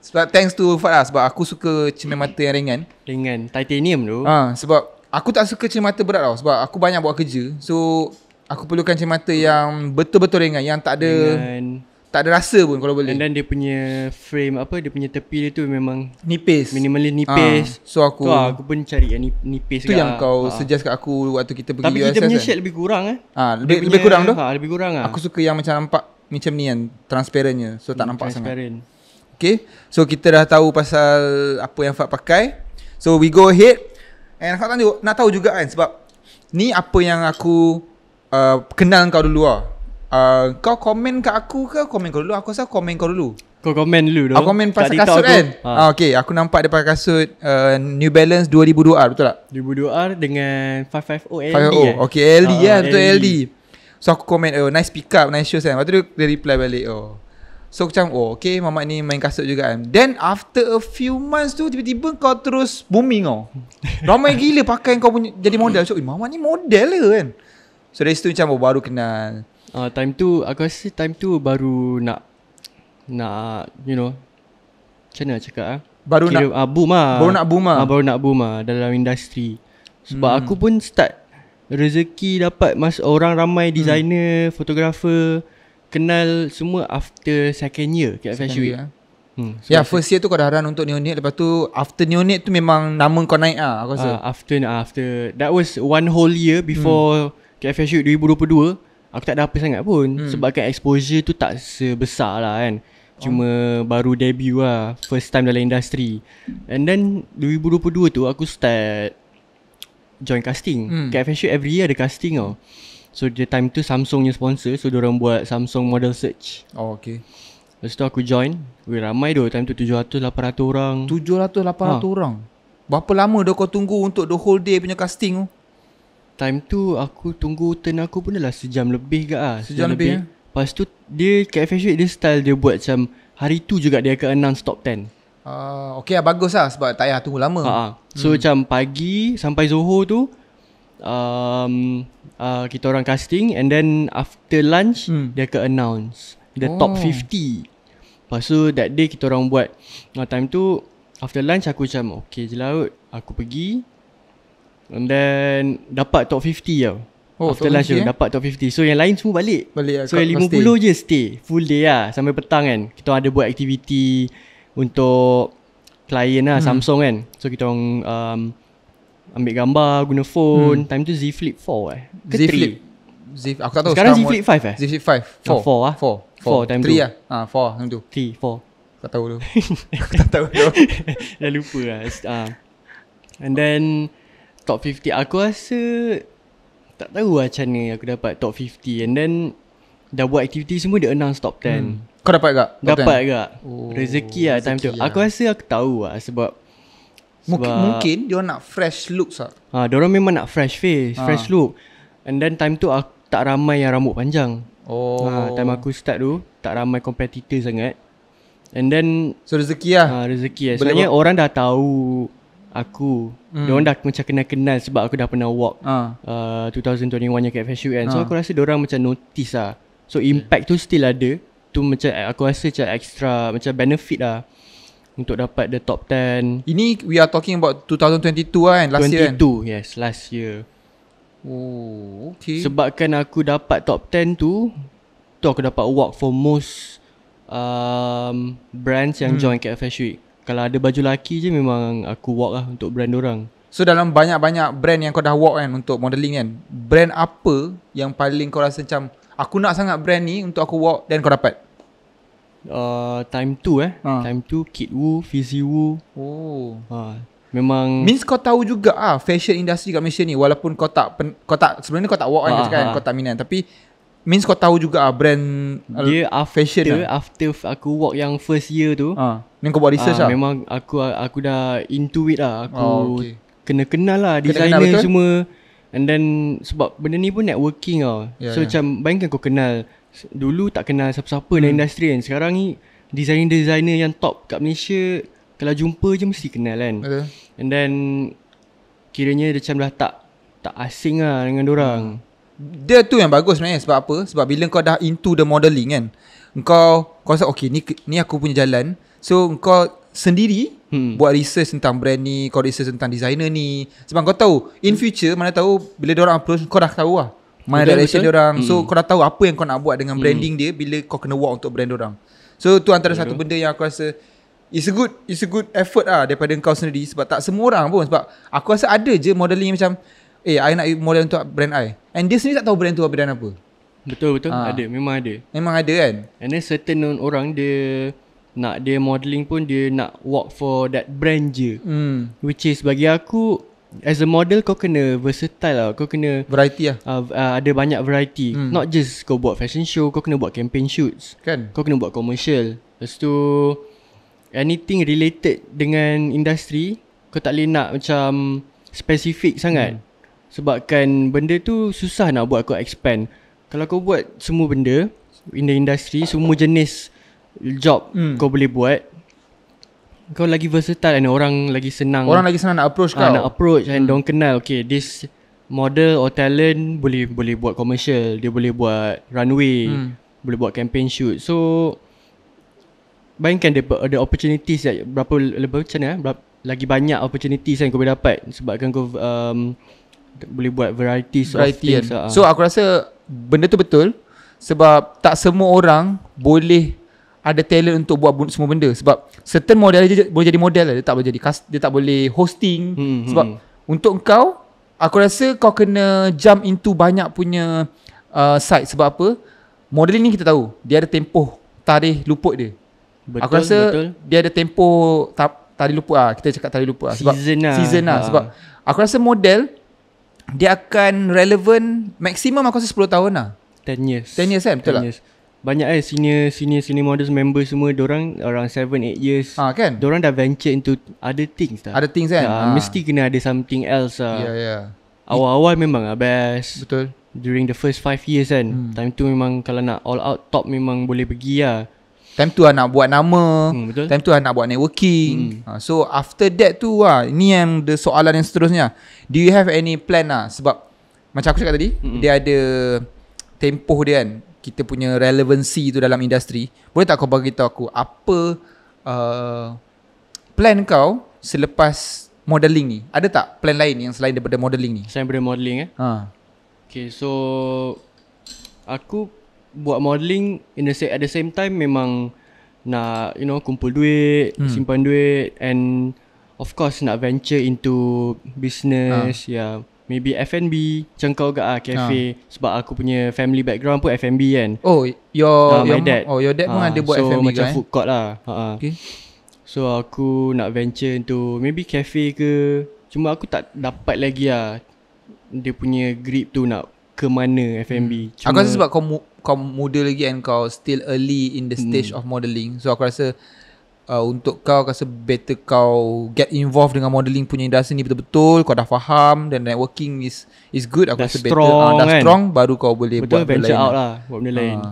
sebab thanks to Fahad lah Sebab aku suka cermin mata yang ringan Ringan Titanium tu ha, Sebab Aku tak suka cermin mata berat tau Sebab aku banyak buat kerja So Aku perlukan cermin mata yang Betul-betul ringan Yang tak ada ringan. Tak ada rasa pun kalau boleh Dan dia punya frame apa Dia punya tepi dia tu memang Nipis Minimally ah, nipis ha, So aku tu lah, Aku pun cari yang nipis Tu yang kau ha. suggest kat aku Waktu kita pergi Tapi USS Tapi kita punya kan? shade lebih kurang eh. Ah, ha, lebih, punya, lebih kurang tu ha, Lebih kurang lah Aku suka yang macam nampak Macam ni kan Transparentnya So tak hmm, nampak transparent. sangat Transparent Okay So kita dah tahu pasal Apa yang Fat pakai So we go ahead And aku tak nak tahu juga kan sebab Ni apa yang aku uh, kenal kau dulu lah uh, Kau komen kat aku ke komen kau dulu? Aku rasa komen kau dulu Kau komen dulu Aku komen pasal kat kasut aku. kan ha. ah, Okay aku nampak dia pakai kasut uh, New Balance 2002R betul tak? 2002R dengan 550 LD 50, eh. Okay LD ah, ya, LD. betul LD So aku komen oh, nice pick up, nice shoes kan Lepas tu dia reply balik oh So macam oh okay mamak ni main kasut juga kan Then after a few months tu tiba-tiba kau terus booming kau *laughs* Ramai gila pakai kau punya jadi model So eh, mamak ni model lah kan So dari situ macam oh, baru kenal uh, Time tu aku rasa time tu baru nak Nak you know Macam mana cakap ah Baru Kira, nak uh, boom lah Baru nak boom lah uh, Baru nak boom lah dalam industri Sebab hmm. aku pun start Rezeki dapat mas orang ramai hmm. designer, hmm. fotografer kenal semua after second year kat Fashion Week. Eh? Hmm, so ya, yeah, first year tu kau dah run untuk Neonate Lepas tu, after Neonate tu memang nama kau naik lah aku rasa uh, After, ah, after That was one whole year before hmm. KFA Shoot 2022 Aku tak ada apa sangat pun hmm. Sebabkan exposure tu tak sebesar lah kan Cuma oh. baru debut lah First time dalam industri And then 2022 tu aku start Join casting hmm. KFA Shoot every year ada casting tau So the time tu Samsung yang sponsor So orang buat Samsung model search Oh okay Lepas tu aku join Weh ramai tu time tu 700-800 orang 700-800 ha. orang Berapa lama dah kau tunggu untuk the whole day punya casting tu? Time tu aku tunggu turn aku pun dah lah, sejam lebih ke ah. Sejam, sejam lebih, lebih. Eh? Lepas tu dia kat Fashion dia style dia buat macam Hari tu juga dia akan announce top 10 Uh, ah, okay lah bagus lah sebab tak payah tunggu lama ha, ha. So hmm. macam pagi sampai Zohor tu um, uh, kita orang casting and then after lunch hmm. dia akan announce the oh. top 50. Lepas tu that day kita orang buat uh, time tu after lunch aku macam okay je laut aku pergi and then dapat top 50 tau. Oh, after lunch tu eh? dapat top 50. So yang lain semua balik. balik lah, so yang 50 stay. je stay full day lah sampai petang kan. Kita ada buat aktiviti untuk client lah hmm. Samsung kan. So kita orang um, ambil gambar guna phone hmm. time tu Z Flip 4 eh ke Z Flip Z aku tak tahu sekarang, Z Flip 5 eh Z Flip 5 4 oh, 4 ah 4 4, time 3 tu 3 ah 4 ah, time tu 3 4 tak tahu tu aku tak tahu tu *laughs* *laughs* dah lupa lah ha. and then top 50 aku rasa tak tahu lah macam ni aku dapat top 50 and then dah buat aktiviti semua dia announce top 10 hmm. kau dapat gak dapat gak oh, rezeki, rezeki lah, time tu lah. aku rasa aku tahu lah sebab Mungkin mungkin dia nak fresh look sah. Ha, ah, dia orang memang nak fresh face, ha. fresh look. And then time tu aku tak ramai yang rambut panjang. Oh. Ha, time aku start tu tak ramai competitor sangat. And then So rezeki lah ha, Rezeki lah Sebenarnya bu- orang dah tahu Aku hmm. Diorang dah macam kenal-kenal Sebab aku dah pernah walk ha. uh, 2021 yang kat Fashion kan ha. So aku rasa diorang macam notice ah. So impact okay. tu still ada Tu macam aku rasa macam extra Macam benefit lah untuk dapat the top 10. Ini we are talking about 2022 lah kan last 22, year. 22 kan? yes last year. Oh, okay. Sebabkan aku dapat top 10 tu, tu aku dapat work for most um, brands yang hmm. join KL Week. Kalau ada baju laki je memang aku work lah untuk brand orang. So dalam banyak-banyak brand yang kau dah work kan untuk modelling kan, brand apa yang paling kau rasa macam aku nak sangat brand ni untuk aku work dan kau dapat? uh, time tu eh. Ha. Time tu Kid Wu, Fizzy Wu. Oh. Ha. Memang Means kau tahu juga ah fashion industry kat Malaysia ni walaupun kau tak pen, kau tak sebenarnya kau tak walk ha, kan ha. kau tak minat tapi Means kau tahu juga ah brand uh, dia uh, after, fashion after, lah. after aku walk yang first year tu. Ha. Ni kau buat research ha, lah. Memang aku aku dah into it lah. Aku oh, okay. kena kenal lah designer semua. And then sebab benda ni pun networking tau. Yeah, so yeah. macam bayangkan kau kenal Dulu tak kenal siapa-siapa hmm. dalam industri kan Sekarang ni Designer-designer yang top kat Malaysia Kalau jumpa je mesti kenal kan okay. And then Kiranya dia macam dah tak Tak asing lah dengan orang. Hmm. Dia tu yang bagus sebenarnya Sebab apa Sebab bila kau dah into the modelling kan Kau Kau rasa okay ni, ni aku punya jalan So kau Sendiri hmm. Buat research tentang brand ni Kau research tentang designer ni Sebab kau tahu In future Mana tahu Bila orang approach Kau dah tahu lah My betul, direction dia orang. So hmm. kau dah tahu apa yang kau nak buat dengan hmm. branding hmm. dia bila kau kena walk untuk brand orang. So tu antara betul. satu benda yang aku rasa it's a good it's a good effort lah daripada kau sendiri sebab tak semua orang pun sebab aku rasa ada je modeling macam eh I nak model untuk brand I. And dia sendiri tak tahu brand tu apa dan apa. Betul betul ha. ada memang ada. Memang ada kan. And then certain orang dia nak dia modeling pun dia nak walk for that brand je. Hmm. Which is bagi aku As a model kau kena versatile lah Kau kena Variety lah uh, uh, Ada banyak variety hmm. Not just kau buat fashion show Kau kena buat campaign shoots Kan Kau kena buat commercial Lepas tu Anything related dengan industri Kau tak boleh nak macam Specific sangat hmm. Sebabkan benda tu Susah nak buat kau expand Kalau kau buat semua benda In the industry Semua jenis Job hmm. kau boleh buat kau lagi versatile dan orang lagi senang orang lagi senang nak approach ah, kau uh, nak approach hmm. and don't kenal okay this model or talent boleh boleh buat commercial dia boleh buat runway hmm. boleh buat campaign shoot so bayangkan dia ada opportunities ya berapa lebih macam ya eh? berapa, lagi banyak opportunities yang kau boleh dapat sebabkan kau um, boleh buat variety of Kan. Uh. So aku rasa benda tu betul sebab tak semua orang boleh ada talent untuk buat semua benda sebab certain model je boleh jadi model lah. dia tak boleh jadi cast, dia tak boleh hosting hmm, hmm, sebab hmm. untuk kau aku rasa kau kena jump into banyak punya uh, site sebab apa model ni kita tahu dia ada tempoh tarikh luput dia betul, aku rasa betul. dia ada tempoh ta- tarikh luput lah. kita cakap tarikh luput ah sebab season lah, season lah. Ha. sebab aku rasa model dia akan relevant maksimum aku rasa 10 tahun lah 10 years 10 years kan betul lah banyak eh senior senior senior models member semua orang orang 7 8 years. Ah ha, kan? Orang dah venture into other things dah. Other things kan? Ha, ha. Mesti kena ada something else ah. Ya yeah, ya. Yeah. Awal-awal It, memang lah best. Betul. During the first 5 years kan. Hmm. Time tu memang kalau nak all out top memang boleh pergi lah. Time tu lah nak buat nama. Hmm, betul. Time tu lah nak buat networking. Hmm. Ah, so after that tu ah ini yang the soalan yang seterusnya. Do you have any plan lah sebab macam aku cakap tadi, hmm. dia ada tempoh dia kan kita punya relevansi tu dalam industri boleh tak kau bagi tahu aku apa uh, plan kau selepas modelling ni ada tak plan lain yang selain daripada modeling ni selain daripada modeling eh ha okay, so aku buat modelling in the at the same time memang nak you know kumpul duit hmm. simpan duit and of course nak venture into business ha. yeah Maybe F&B Macam kau ke ah, cafe ha. Sebab aku punya family background pun F&B kan Oh your, uh, your dad Oh your dad pun ha. ada buat so, F&B kan So macam lah, eh? food court lah ha. Okay So aku nak venture into Maybe cafe ke Cuma aku tak dapat lagi lah Dia punya grip tu nak ke mana F&B hmm. Cuma Aku rasa sebab kau, mu, kau muda lagi And kau still early in the stage hmm. of modelling So aku rasa uh, untuk kau rasa better kau get involved dengan modeling punya industri ni betul-betul kau dah faham dan networking is is good aku dah rasa better uh, dah kan? strong baru kau boleh betul, buat venture out lah buat benda lain okay,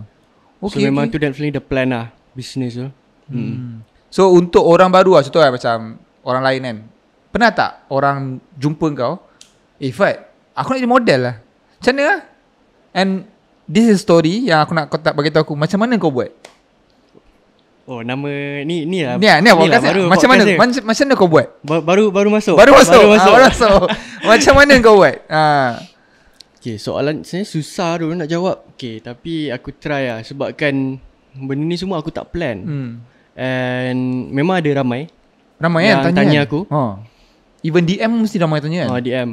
ah. so okay. memang tu definitely the plan lah business tu hmm. hmm. so untuk orang baru lah contoh lah macam orang lain kan pernah tak orang jumpa kau eh Fad aku nak jadi model lah macam mana lah and this is story yang aku nak kau tak bagi tahu aku macam mana kau buat Oh nama ni ni lah. Ni lah, ni apa lah, lah, kasih? Macam mana? Macam, macam mana kau buat? Ba- baru ah, masuk. baru masuk. Baru masuk. Baru masuk. Ha, baru masuk. macam mana kau buat? Ha. Okay, soalan saya susah dulu nak jawab. Okay, tapi aku try lah sebabkan benda ni semua aku tak plan. Hmm. And memang ada ramai. Ramai kan, yang kan? tanya, aku. Ha. Even DM mesti ramai tanya kan? Ha, ah, DM.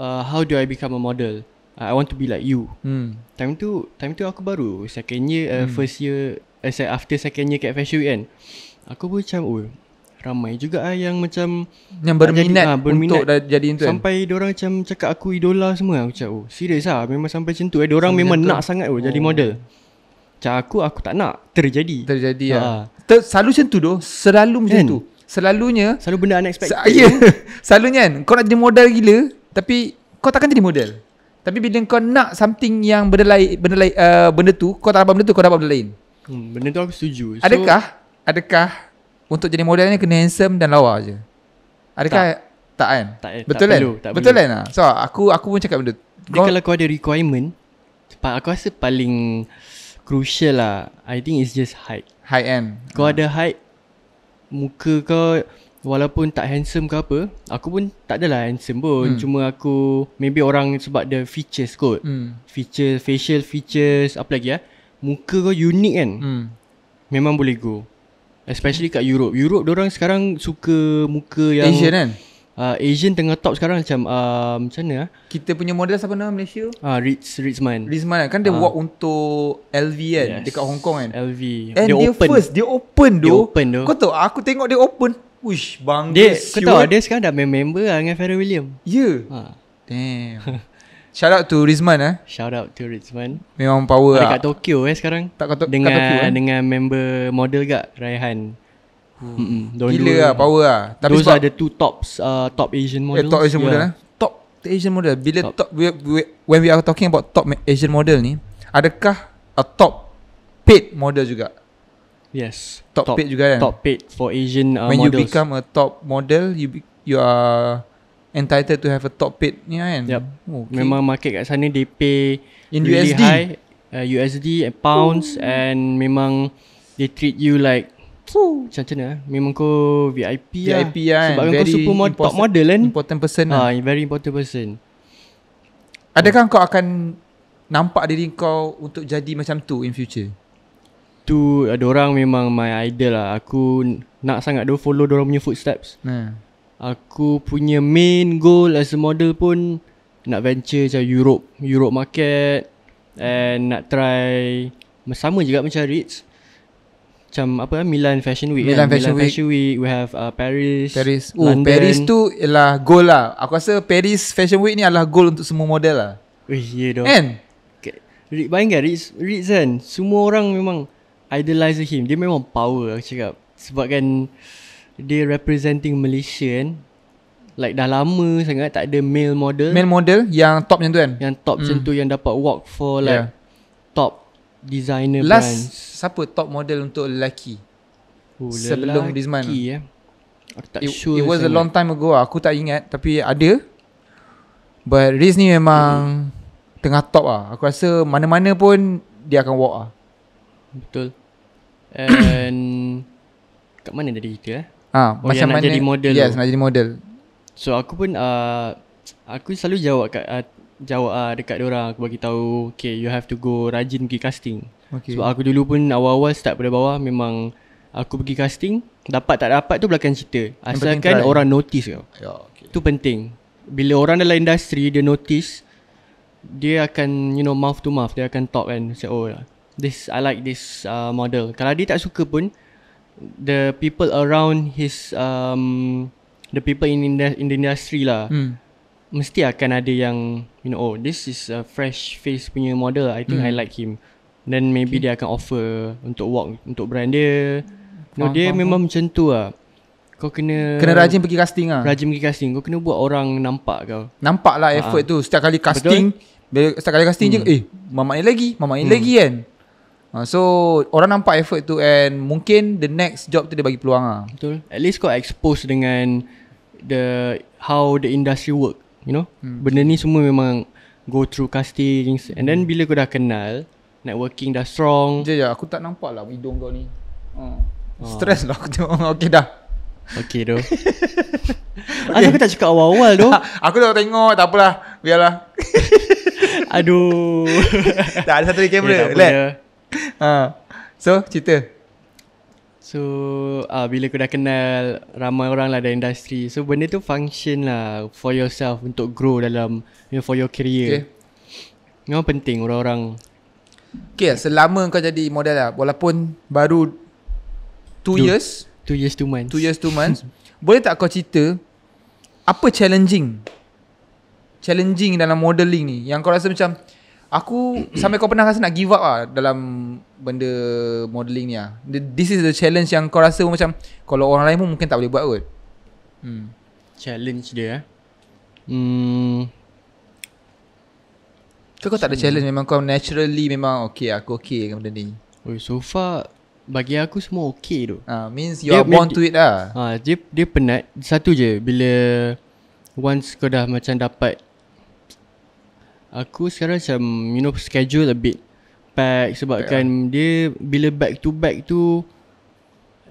Uh, how do I become a model? Uh, I want to be like you. Hmm. Time tu time tu aku baru second year uh, hmm. first year as eh, after second year kat fashion week kan aku pun macam oh ramai juga ah yang macam yang berminat, jadi, ha, berminat untuk jadi intern kan? sampai orang macam cakap aku idola semua aku cakap oh serius ah memang sampai macam tu eh orang memang nak sangat oh, oh jadi model macam aku aku tak nak terjadi terjadi ha. ah Ter, selalu macam tu doh selalu macam kan? tu selalunya selalu benda unexpected se- yeah. *laughs* selalunya kan kau nak jadi model gila tapi kau takkan jadi model tapi bila kau nak something yang benda lain benda lain uh, benda tu kau tak dapat benda tu kau dapat benda lain Hmm, benda tu aku setuju. So, adakah adakah untuk jadi model ni kena handsome dan lawa aje? Adakah tak. tak kan? Tak, eh, betul tak kan? Perlu, tak betul perlu. kan? Lah? So aku aku pun cakap benda. Dia kalau kau ada requirement, aku rasa paling crucial lah. I think it's just height. High end. Kan? Kau hmm. ada height, muka kau walaupun tak handsome ke apa, aku pun tak adalah handsome pun. Hmm. Cuma aku, maybe orang sebab the features kot. Hmm. Features, facial features, apa lagi ya? Eh? muka kau unik kan hmm. memang boleh go especially kat Europe Europe orang sekarang suka muka yang Asian kan uh, Asian tengah top sekarang macam uh, macam mana uh? kita punya model siapa nama Malaysia ah uh, Ritz Ritzman Ritzman kan? kan dia uh. work untuk LV kan yes. dekat Hong Kong kan LV And dia, dia open first dia open tu open tu kau tahu aku tengok dia open Uish bangga. dia kau tahu dia sekarang dah member lah dengan Pharrell William ya yeah. Uh. damn *laughs* Shout out to Rizman eh. Shout out to Rizman. Memang power ah. Dekat Tokyo eh sekarang. Tak kat, Tokyo. kan? Dengan member model gak Raihan. Hmm. Gila lah power ah. Tapi Those are the two tops uh, Top Asian eh, model. yeah, Top Asian model yeah. eh. Top Asian model Bila top, top we, we, When we are talking about Top Asian model ni Adakah A top Paid model juga Yes Top, top paid juga kan Top paid for Asian uh, when models When you become a top model You be, you are entitled to have a top paid ni kan. Yep. Oh, okay. Memang market kat sana they pay in really USD. High, uh, USD and pounds Ooh. and memang they treat you like macam macam lah eh? Memang kau VIP, VIP lah, lah kan? Sebab kau super mod, top model kan Important person lah ha, Very important person Adakah oh. kau akan Nampak diri kau Untuk jadi macam tu In future Tu ada orang memang My idol lah Aku Nak sangat do follow dia punya footsteps hmm. Aku punya main goal as a model pun Nak venture macam Europe Europe market And nak try Sama juga macam Ritz Macam apa kan Milan Fashion Week Milan, kan? Fashion, Milan Fashion, Week. Fashion Week We have uh, Paris Paris Oh London. Paris tu ialah goal lah Aku rasa Paris Fashion Week ni adalah goal untuk semua model lah Wih ya dong And Ritz bayang kan Ritz, Ritz kan Semua orang memang Idolize him Dia memang power aku cakap Sebab kan dia representing Malaysia kan Like dah lama sangat tak ada male model Male model yang top macam tu kan Yang top macam mm. yang dapat work for like yeah. Top designer Last, brand Last siapa top model untuk lelaki oh, Sebelum lelaki, this month eh. Aku tak it, sure It was sangat. a long time ago aku tak ingat Tapi ada But Riz ni memang mm. Tengah top ah. Aku rasa mana-mana pun Dia akan walk ah. Betul *coughs* And Kat mana dari kita eh Ha, oh, macam yang mana, nak jadi model. Yes, lho. nak jadi model. So aku pun uh, aku selalu jawab kat uh, jawab uh, dekat orang aku bagi tahu, okay you have to go rajin pergi casting. Okay. So aku dulu pun awal-awal start pada bawah memang aku pergi casting, dapat tak dapat tu belakang cerita. Asalkan orang notice kau. Ya, okay. Tu penting. Bila orang dalam industri dia notice dia akan you know mouth to mouth dia akan talk kan say oh this i like this uh, model kalau dia tak suka pun the people around his um the people in in the industry lah mm. mesti akan ada yang you know oh this is a fresh face punya model I think mm. I hmm. like him then maybe okay. dia akan offer untuk work untuk brand dia no faham, dia faham. memang macam tu lah kau kena kena rajin pergi casting ah rajin pergi casting kau kena buat orang nampak kau nampak lah effort ha tu setiap kali casting Betul? setiap kali casting mm. je hmm. eh mama ni lagi mama ni mm. lagi kan Uh, so orang nampak effort tu and mungkin the next job tu dia bagi peluang ah. Betul. At least kau expose dengan the how the industry work, you know? Hmm. Benda ni semua memang go through casting and then hmm. bila kau dah kenal, networking dah strong. Je ya, aku tak nampak lah hidung kau ni. Uh. Oh. Stress lah aku tengok *laughs* Okay dah Okey doh. okay. *laughs* *laughs* Aku tak cakap awal-awal doh. Aku tak tengok Tak apalah Biarlah Aduh Tak ada satu di kamera yeah, Let ya. *laughs* ha. So cerita So uh, bila aku dah kenal ramai orang lah dari industri So benda tu function lah for yourself untuk grow dalam you know, for your career okay. Memang penting orang-orang Okay selama kau jadi model lah walaupun baru 2 years 2 years 2 months 2 years 2 months *laughs* Boleh tak kau cerita apa challenging Challenging dalam modelling ni yang kau rasa macam Aku sampai kau pernah rasa nak give up lah dalam benda modeling ni lah. This is the challenge yang kau rasa macam kalau orang lain pun mungkin tak boleh buat kot. Hmm. Challenge dia eh. Hmm. Kau, kau tak ada challenge memang kau naturally memang okay aku okay dengan benda ni. Oi, so far bagi aku semua okay tu. Ah, means you dia, are born to it lah. Ah, uh, dia dia penat satu je bila once kau dah macam dapat Aku sekarang macam you know schedule a bit pack sebabkan yeah. dia bila back to back tu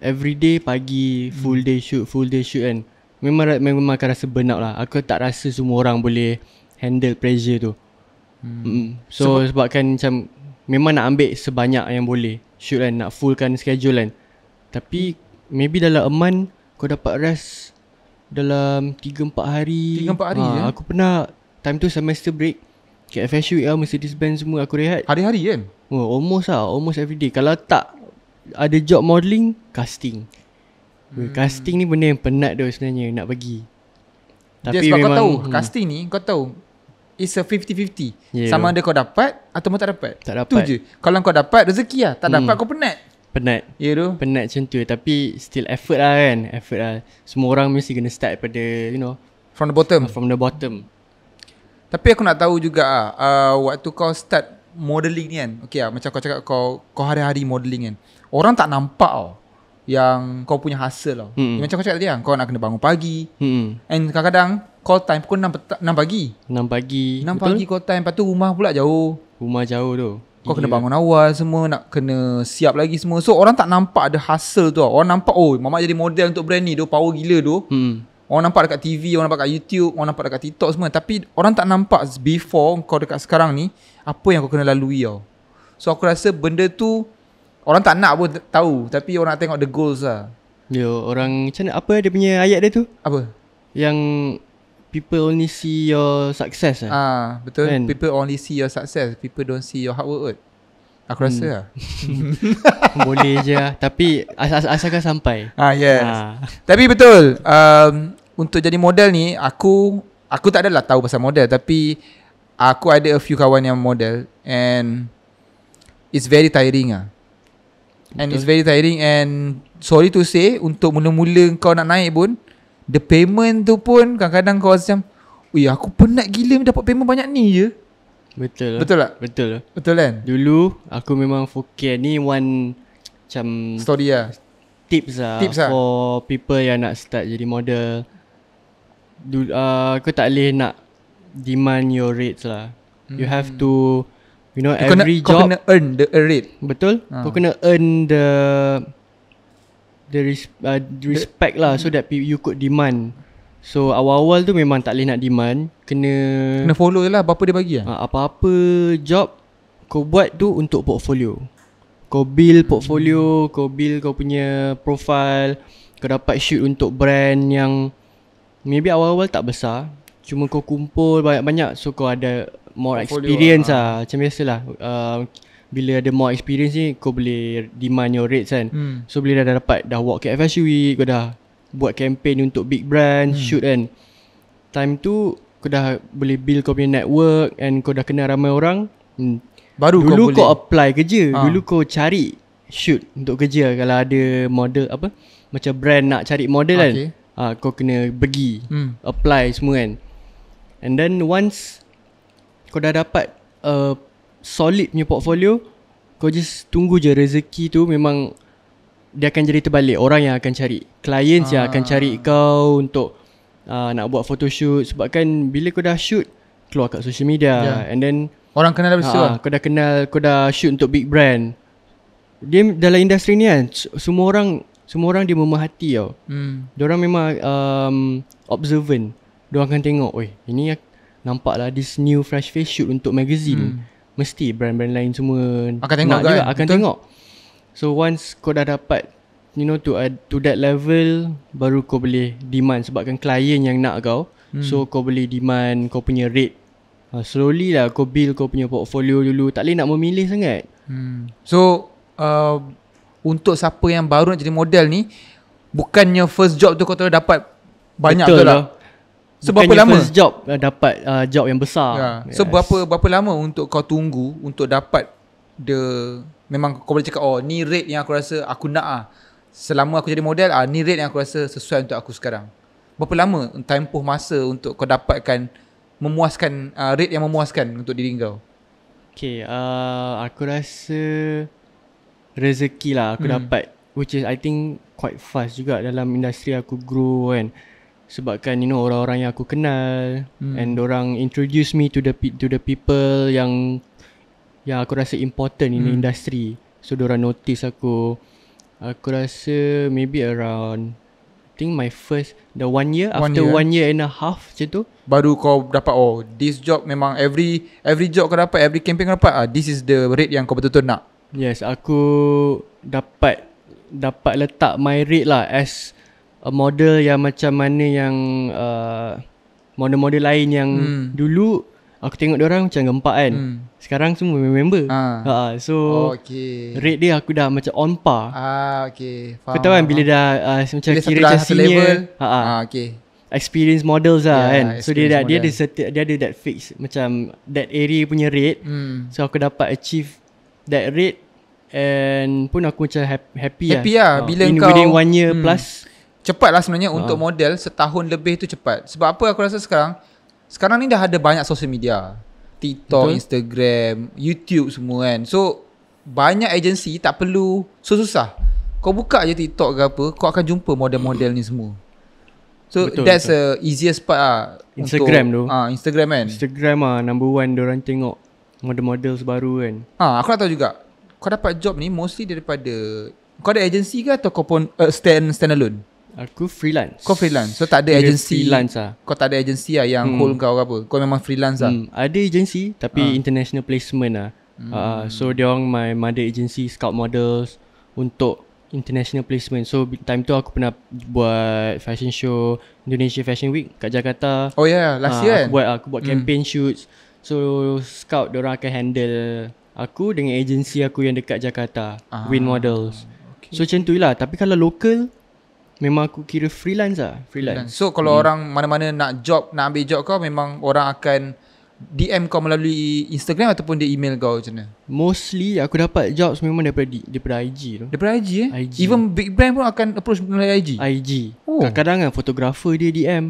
every day pagi hmm. full day shoot full day shoot kan memang memang akan rasa burnout lah aku tak rasa semua orang boleh handle pressure tu hmm. Mm. so Sebab- sebabkan macam memang nak ambil sebanyak yang boleh shoot kan nak fullkan schedule kan tapi maybe dalam a month kau dapat rest dalam 3 4 hari 3 4 hari ha, ah, je eh? aku pernah time tu semester break FSU, EL, Mercedes-Benz semua aku rehat Hari-hari kan? Oh, almost lah, almost everyday Kalau tak ada job modelling, casting hmm. Casting ni benda yang penat tu sebenarnya nak pergi Tapi yeah, memang, kau tahu, hmm. casting ni kau tahu It's a 50-50 yeah, Sama ada kau dapat atau tak dapat Tak dapat Tu je, kalau kau dapat rezeki lah Tak hmm. dapat hmm. kau penat Penat Ya yeah, tu Penat macam tu Tapi still effort lah kan Effort lah Semua orang mesti kena start pada You know From the bottom From the bottom tapi aku nak tahu juga ah uh, waktu kau start modelling ni kan. Okay, uh, ah, macam kau cakap kau kau hari-hari modelling kan. Orang tak nampak tau. yang kau punya hustle tau. Hmm. Macam kau cakap tadi kan, kau nak kena bangun pagi. Hmm. And kadang-kadang call time pukul 6, peta- 6 pagi. 6 pagi. 6 betul? call time. Lepas rumah pula jauh. Rumah jauh tu. Kau yeah. kena bangun awal semua, nak kena siap lagi semua. So orang tak nampak ada hustle tu Orang nampak, oh mamak jadi model untuk brand ni tu, power gila tu. Hmm. Orang nampak dekat TV, orang nampak dekat YouTube, orang nampak dekat TikTok semua Tapi orang tak nampak before kau dekat sekarang ni Apa yang kau kena lalui tau So aku rasa benda tu Orang tak nak pun tahu Tapi orang nak tengok the goals lah Yo, orang macam mana, apa dia punya ayat dia tu? Apa? Yang people only see your success lah Ah, betul, kan? people only see your success People don't see your hard work kot Aku hmm. rasa lah *laughs* Boleh je lah Tapi as- as- asalkan sampai Ah yes ah. Tapi betul um, Untuk jadi model ni Aku Aku tak adalah tahu pasal model Tapi Aku ada a few kawan yang model And It's very tiring ah. And betul. it's very tiring And Sorry to say Untuk mula-mula kau nak naik pun The payment tu pun Kadang-kadang kau rasa macam Weh aku penat gila dapat payment banyak ni je Betul lah. Betul tak? Betul lah. Betul kan? Dulu aku memang fokus ni one macam story lah. Tips lah tips lah for people yang nak start jadi model. Dulu uh, aku tak leh nak demand your rates lah. Hmm. You have to you know kau every kena, job kau kena earn the rate. Betul? Ha. Kau kena earn the the, res, uh, the respect the, lah so that you could demand. So awal-awal tu memang tak boleh nak demand Kena Kena follow je lah Apa-apa dia bagi kan? Apa-apa job Kau buat tu untuk portfolio Kau build portfolio hmm. Kau build kau punya profile Kau dapat shoot untuk brand yang Maybe awal-awal tak besar Cuma kau kumpul banyak-banyak So kau ada More portfolio experience lah. lah ah. Macam biasalah uh, Bila ada more experience ni Kau boleh demand your rates kan hmm. So bila dah dapat Dah walk KFSU week Kau dah buat campaign untuk big brand hmm. shoot kan time tu kau dah boleh build kau punya network and kau dah kenal ramai orang hmm. baru dulu kau, kau boleh. apply kerja ha. dulu kau cari shoot untuk kerja kalau ada model apa macam brand nak cari model kan, okay. kan ha, kau kena pergi hmm. apply semua kan and then once kau dah dapat uh, solid punya portfolio kau just tunggu je rezeki tu memang dia akan jadi terbalik orang yang akan cari clients ah. yang akan cari ah. kau untuk uh, nak buat photoshoot sebab kan bila kau dah shoot keluar kat social media yeah. and then orang kenal dah besar uh, kau dah kenal kau dah shoot untuk big brand dia dalam industri ni kan semua orang semua orang dia memahati tau hmm. dia orang memang um, observant dia orang akan tengok oi ini nampak lah this new fresh face shoot untuk magazine hmm. mesti brand-brand lain semua akan tengok juga, kan? akan Betul? tengok So once kau dah dapat You know to uh, to that level Baru kau boleh demand Sebabkan klien yang nak kau hmm. So kau boleh demand kau punya rate uh, Slowly lah kau build kau punya portfolio dulu Tak boleh nak memilih sangat hmm. So uh, Untuk siapa yang baru nak jadi model ni Bukannya first job tu kau telah dapat Banyak Betul tu lah, lah. So Bukannya berapa lama? First job uh, dapat uh, job yang besar yeah. So yes. berapa berapa lama untuk kau tunggu Untuk dapat the memang kau boleh cakap oh ni rate yang aku rasa aku nak ah selama aku jadi model ah ni rate yang aku rasa sesuai untuk aku sekarang berapa lama tempoh masa untuk kau dapatkan memuaskan uh, rate yang memuaskan untuk diri kau Okay, uh, aku rasa rezeki lah aku mm. dapat Which is I think quite fast juga dalam industri aku grow kan Sebabkan you know orang-orang yang aku kenal mm. And orang introduce me to the to the people yang yang aku rasa important in hmm. the industry. So diorang notice aku. Aku rasa maybe around I think my first the one year one after year. one year and a half macam tu baru kau dapat oh this job memang every every job kau dapat every campaign kau dapat ah this is the rate yang kau betul-betul nak. Yes, aku dapat dapat letak my rate lah as a model yang macam mana yang uh, model-model lain yang hmm. dulu aku tengok dia orang macam gempak kan. Hmm. Sekarang semua member. Ha. Ha, so oh, okay. rate dia aku dah macam on par. Ah okey. Faham. Kau kan bila dah uh, macam bila kira macam senior. Level. Ha Ha, ah, okey. Experience models lah yeah, kan. So dia dah, dia ada seti- dia ada that fix macam that area punya rate. Hmm. So aku dapat achieve that rate And pun aku macam happy, happy lah Happy lah bila In kau Within one year hmm, plus Cepat lah sebenarnya uh. untuk model setahun lebih tu cepat Sebab apa aku rasa sekarang sekarang ni dah ada banyak social media TikTok, Betul. Instagram, YouTube semua kan So banyak agensi tak perlu So susah Kau buka je TikTok ke apa Kau akan jumpa model-model ni semua So betul, that's betul. the easiest part lah Instagram tu Ah Instagram kan Instagram ah number one orang tengok Model-model sebaru kan Ah Aku nak tahu juga Kau dapat job ni mostly daripada Kau ada agensi ke atau kau pun uh, stand, stand alone? Aku freelance Kau freelance So tak ada Dia agency Freelance lah Kau tak ada agency lah Yang hmm. hold kau ke apa Kau memang freelance lah hmm. Ada agency Tapi uh. international placement lah hmm. uh, So diorang My mother agency Scout models Untuk International placement So time tu aku pernah Buat fashion show Indonesia Fashion Week Kat Jakarta Oh yeah Last ah, year aku kan buat, Aku buat hmm. campaign shoots So scout orang akan handle Aku dengan agency aku Yang dekat Jakarta uh. Win models okay. So macam tu lah Tapi kalau local Memang aku kira freelance lah freelance. So kalau hmm. orang mana-mana nak job Nak ambil job kau Memang orang akan DM kau melalui Instagram Ataupun dia email kau macam mana Mostly aku dapat job Memang daripada, daripada IG tu Daripada IG eh IG. Even big brand pun akan approach melalui IG IG oh. Kadang-kadang kan fotografer dia DM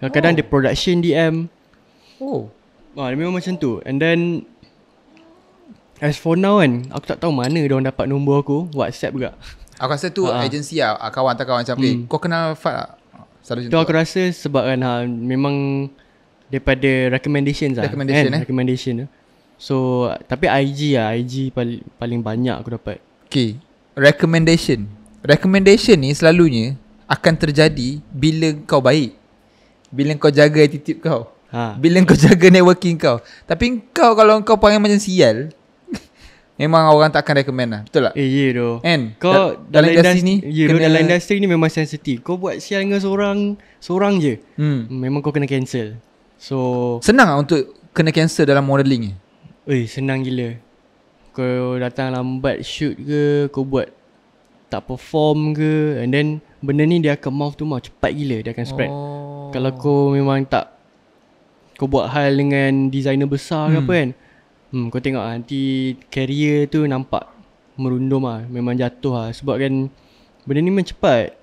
Kadang-kadang oh. production DM Oh ha, Memang macam tu And then As for now kan Aku tak tahu mana dia orang dapat nombor aku WhatsApp juga Aku rasa tu uh-huh. Ha. agensi lah uh, Kawan tak kawan macam eh, hmm. kau kenal Fad lah tu aku rasa sebab kan uh, Memang Daripada recommendations lah Recommendation kan? eh Recommendation tu eh? So Tapi IG lah IG paling, paling banyak aku dapat Okay Recommendation Recommendation ni selalunya Akan terjadi Bila kau baik Bila kau jaga attitude kau ha. Bila kau *laughs* jaga networking kau Tapi kau kalau kau panggil macam sial Memang orang tak akan recommend lah Betul tak? Eh ya doh And Kau da- dalam, industri ni Ya doh dalam industri ni memang sensitif Kau buat sial dengan seorang Seorang je hmm. Memang kau kena cancel So Senang lah untuk Kena cancel dalam modelling? ni? Eh senang gila Kau datang lambat shoot ke Kau buat Tak perform ke And then Benda ni dia akan mouth to mouth Cepat gila dia akan spread oh. Kalau kau memang tak Kau buat hal dengan Designer besar hmm. ke apa kan Hmm, kau tengok ah, nanti career tu nampak merundum ah, memang jatuh ah sebab kan benda ni memang cepat.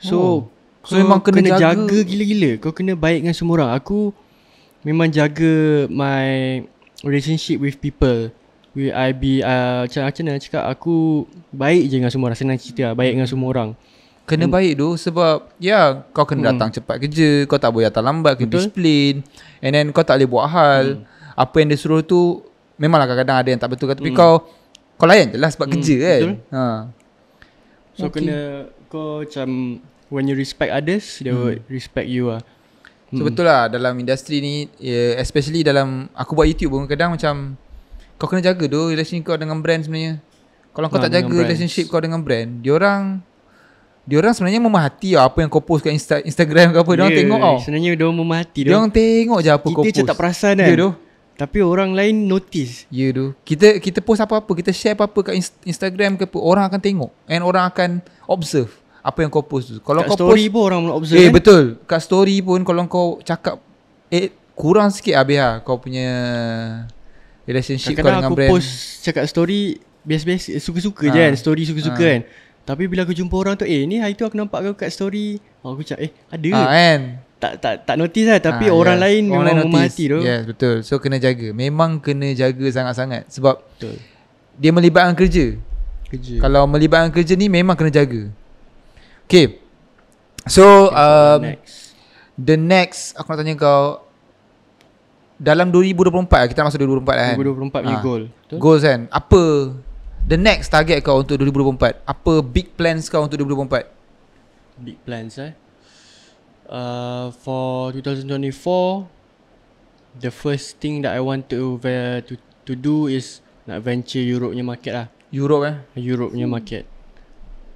So, oh. so memang kena, kena jaga. jaga gila-gila. Kau kena baik dengan semua orang. Aku memang jaga my relationship with people. We I be uh, macam macam nak cakap aku baik je dengan semua orang senang cerita lah, baik dengan semua orang. Kena hmm. baik tu sebab ya kau kena hmm. datang cepat kerja, kau tak boleh datang lambat, kena disiplin. And then kau tak boleh buat hal. Hmm. Apa yang dia suruh tu Memanglah kadang-kadang ada yang tak betul Tapi mm. kau Kau layan je lah sebab mm. kerja kan Betul ha. So okay. kena Kau macam When you respect others They mm. will respect you lah So mm. betul lah dalam industri ni yeah, Especially dalam Aku buat YouTube pun kadang macam Kau kena jaga tu relationship kau dengan brand sebenarnya Kalau kau nah, tak jaga brands. relationship kau dengan brand Diorang orang sebenarnya memahati lah apa yang kau post kat Insta- Instagram ke apa Diorang yeah, tengok tau Sebenarnya diorang memahati Diorang tengok je apa kau post Kita macam tak perasan ya kan yeah, tapi orang lain notice. Ya yeah, tu. Kita kita post apa-apa, kita share apa-apa kat Instagram ke apa, orang akan tengok and orang akan observe apa yang kau post tu. Kalau kat kau story post, pun orang observe. Eh kan? betul. Kat story pun kalau kau cakap eh kurang sikit habis lah kau punya relationship kau dengan aku brand. Kau post cakap story bias-bias suka-suka je ah. kan, story suka-suka ah. kan. Tapi bila aku jumpa orang tu, eh ni hari tu aku nampak kau kat story, oh, aku cakap eh ada. Ha, kan tak tak tak notice lah tapi ha, orang yes. lain orang memang memati tu. Yes, betul. So kena jaga. Memang kena jaga sangat-sangat sebab betul. Dia melibatkan kerja. Kerja. Kalau melibatkan kerja ni memang kena jaga. Okay So okay, um the next. the next aku nak tanya kau dalam 2024 kita masuk 2024 lah kan. 2024 punya ha. goal. Betul? Goals kan. Apa the next target kau untuk 2024? Apa big plans kau untuk 2024? Big plans eh. Uh, for 2024 the first thing that I want to to to do is nak venture Europe punya market lah. Europe eh? Europe punya hmm. market.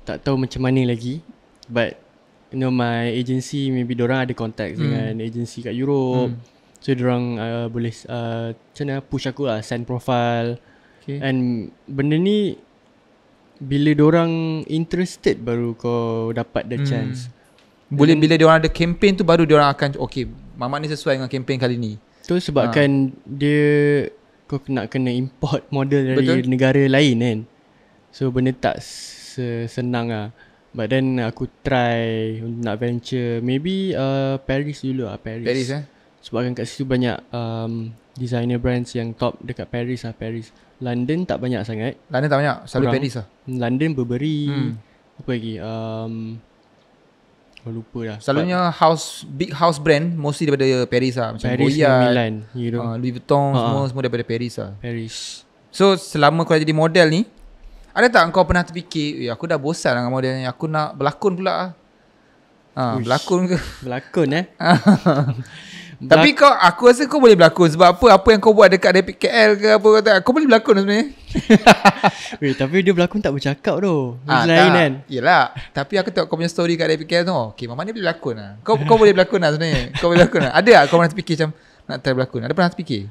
Tak tahu macam mana lagi. But you know my agency maybe diorang ada contact mm. dengan agency kat Europe. Mm. So diorang uh, boleh uh, macam mana push aku lah send profile. Okay. And benda ni bila diorang interested baru kau dapat the mm. chance. Boleh hmm. bila dia orang ada kempen tu baru dia orang akan okey, mamak ni sesuai dengan kempen kali ni. Tu sebabkan ha. dia kau kena kena import model dari Betul? negara lain kan. So benda tak senang ah. But then aku try nak venture maybe uh, Paris dulu ah Paris. Paris eh. Sebabkan kat situ banyak um, designer brands yang top dekat Paris lah Paris. London tak banyak sangat. London tak banyak. Selalu Paris lah. London Burberry. Hmm. Apa lagi? Um, Aku lupa lah Selalunya house Big house brand Mostly daripada Paris lah Macam Paris, Goya Milan uh, Louis Vuitton uh-huh. Semua semua daripada Paris lah Paris So selama kau jadi model ni Ada tak kau pernah terfikir eh, Aku dah bosan lah dengan model ni Aku nak berlakon pula lah ha, Uish, Berlakon ke *laughs* Berlakon eh *laughs* Tapi kau Aku rasa kau boleh berlakon Sebab apa Apa yang kau buat dekat DPKL ke apa kata Kau boleh berlakon lah sebenarnya *laughs* Weh, tapi dia berlakon tak bercakap tu. Ah, lain kan. Yalah. Tapi aku tengok kau punya story kat Epic tu. Okey, mama ni boleh berlakon ah. Kau kau boleh berlakon ah sebenarnya. Kau boleh berlakon ah. Ada tak kau pernah fikir macam nak try berlakon? Ada pernah fikir?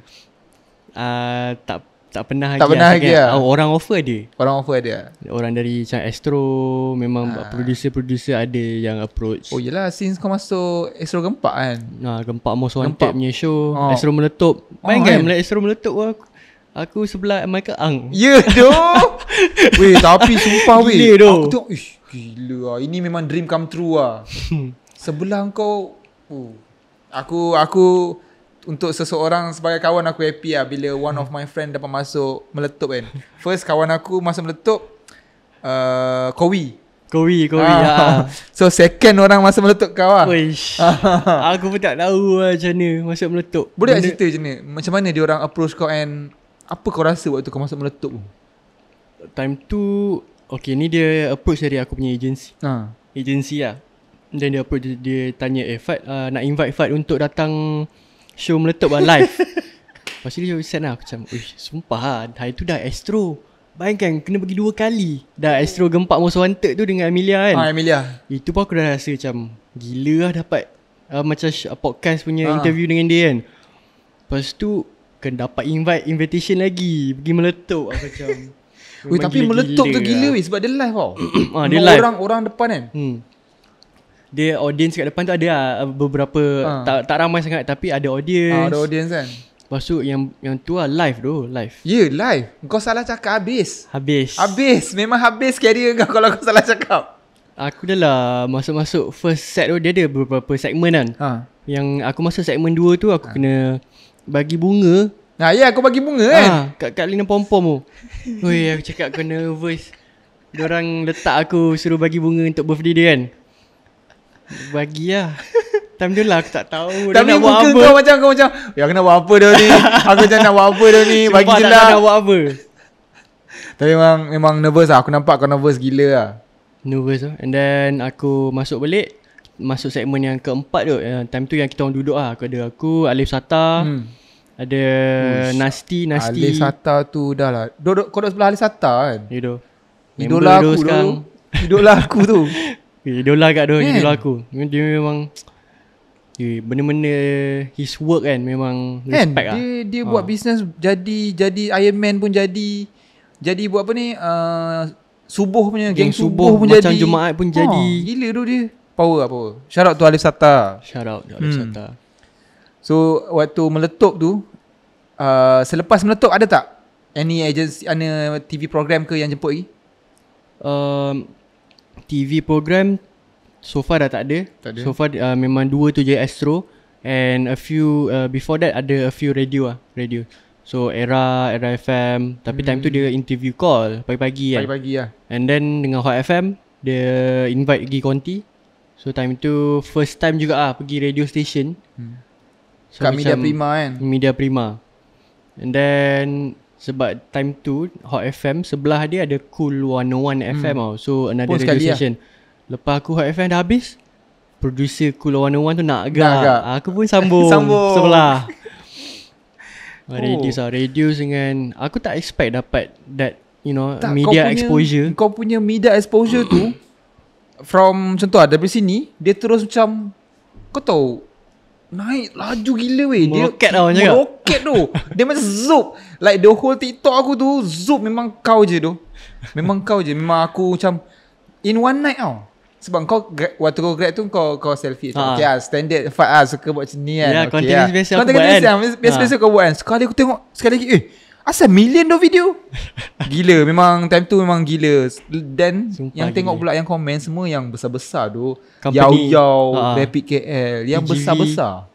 uh, ah, tak tak pernah lagi. Tak pernah lah, lagi. Kan? lagi oh, Orang offer ada. Orang offer ada. Orang dari macam Astro memang ah. producer-producer ada yang approach. Oh, yalah since kau masuk Astro Gempak kan. Nah, Gempak Most Wanted punya show. Oh. Astro meletup. Main oh, kan? Astro meletup aku Aku sebelah Michael Ang Ya yeah, doh *laughs* Weh tapi sumpah weh Gila doh Aku tengok Ish gila lah Ini memang dream come true lah Sebelah kau oh. Aku Aku untuk seseorang sebagai kawan aku happy lah Bila one of my friend dapat masuk meletup kan First kawan aku masuk meletup uh, Kowi Kowi, Kowi ah. Ah. So second orang masuk meletup kau lah ah. Aku pun tak tahu lah macam mana masuk meletup Boleh tak cerita macam mana Macam mana diorang approach kau and apa kau rasa waktu kau masuk meletup tu? Time tu Okay ni dia approach dari aku punya agensi. ha. Agency lah Then dia approach dia, dia tanya Eh Fad uh, nak invite Fad untuk datang Show meletup lah live *laughs* Lepas tu dia set lah aku macam Uish sumpah lah hari tu dah Astro Bayangkan kena pergi dua kali Dah Astro gempak most wanted tu dengan Amelia kan Ha Amelia Itu pun aku dah rasa macam Gila lah dapat uh, Macam podcast punya ha. interview dengan dia kan Lepas tu akan dapat invite invitation lagi pergi meletup apa lah macam. *laughs* Weh, tapi gila, meletup tu gila lah. weh sebab dia live tau. *clears throat* ah, dia live. Orang orang depan kan. Hmm. Dia audience kat depan tu ada ah, beberapa ah. tak tak ramai sangat tapi ada audience. Ah, ada audience kan. Lepas tu yang, yang tu lah live tu Live Ya yeah, live Kau salah cakap habis Habis Habis Memang habis career kau *laughs* Kalau kau salah cakap Aku dah lah Masuk-masuk First set tu Dia ada beberapa segmen kan ha. Yang aku masuk segmen dua tu Aku ha. kena bagi bunga. Nah, ya aku bagi bunga kan. Ah, kat kat Lina Pompom tu. Oi, aku cakap aku nervous. Diorang letak aku suruh bagi bunga untuk birthday dia kan. Bagi lah. Time dia lah aku tak tahu Tapi dia nak buat apa. Kau macam kau macam, aku ya, nak buat apa dia ni? Aku macam nak buat apa dia ni? Bagi je lah. Nak buat apa? Tapi memang memang nervous lah. Aku nampak kau nervous gila lah. Nervous lah. And then aku masuk balik masuk segmen yang keempat tu. Eh, time tu yang kita orang duduk lah. Aku ada aku, Alif Sata. Hmm. Ada Ush. Nasty, Nasty. Alif Sata tu dah lah. Duduk, kau duduk sebelah Alif Sata kan? Idol. Ya, idola aku sekarang. tu. Idola aku tu. *laughs* Ya, idola kat tu. Yeah. Kan? Idola aku. Dia memang... Ya, benda-benda his work kan memang kan? respect kan? lah. Dia, dia ha. buat bisnes jadi jadi Iron Man pun jadi. Jadi buat apa ni? Uh, Subuh punya Geng, geng subuh, subuh pun macam jadi Macam Jumaat pun oh, jadi Gila tu dia power apa. Shout out to Alif Sata. Shout out to Alif hmm. Sata. So waktu meletup tu uh, selepas meletup ada tak any agency ada TV program ke yang jemput lagi? Um, TV program so far dah tak ada. Tak ada. So far uh, memang dua tu je Astro and a few uh, before that ada a few radio ah, radio. So era era FM tapi hmm. time tu hmm. dia interview call pagi-pagi kan. Pagi-pagi ya. And then dengan Hot FM dia invite pergi Konti So time tu first time juga ah pergi radio station. Hmm. So, Kat media prima kan. Media prima. And then sebab time tu Hot FM sebelah dia ada Cool 101 hmm. FM tau. So another Pun radio lah. station. Lah. Lepas aku Hot FM dah habis, producer Cool 101 tu nak agak. Aku pun sambung, *laughs* sambung. sebelah. *laughs* Oh. Radius oh. lah Radius dengan Aku tak expect dapat That You know tak, Media kau punya, exposure Kau punya media exposure tu *coughs* From contoh ada dari sini Dia terus macam Kau tahu Naik laju gila weh dia Meroket tau macam Meroket tu Dia macam zoop Like the whole TikTok aku tu Zoop memang kau je tu Memang kau je Memang aku macam In one night tau Sebab kau Waktu kau grab tu Kau kau selfie ha. Okay lah Standard fight lah Suka buat macam ni kan Ya yeah, okay, continuous ha. biasa Biasa-biasa kan? ah. kau buat kan Sekali aku tengok Sekali lagi eh Asal million dah video *laughs* Gila Memang time tu memang gila Dan Sumpah Yang gila. tengok pula yang komen Semua yang besar-besar tu Yau-yau uh, ha. Rapid KL Yang besar-besar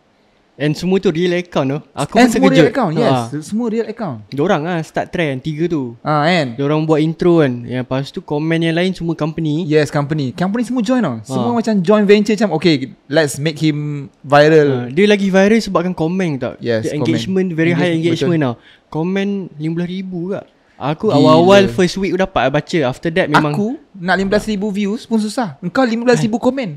And semua tu real account tu eh, Aku And semua real account ha. Yes ha. Semua real account Diorang lah start trend Tiga tu ha, ah, And Diorang buat intro kan yang Lepas tu komen yang lain Semua company Yes company Company semua join tau ha. Semua ah. macam join venture Macam okay Let's make him viral ha. Dia lagi viral sebabkan komen tau Yes The engagement comment. Very high engagement betul. tau Komen RM15,000 kat Aku Gila. awal-awal first week dapat baca After that memang Aku nak 15,000 views pun susah Engkau 15,000 komen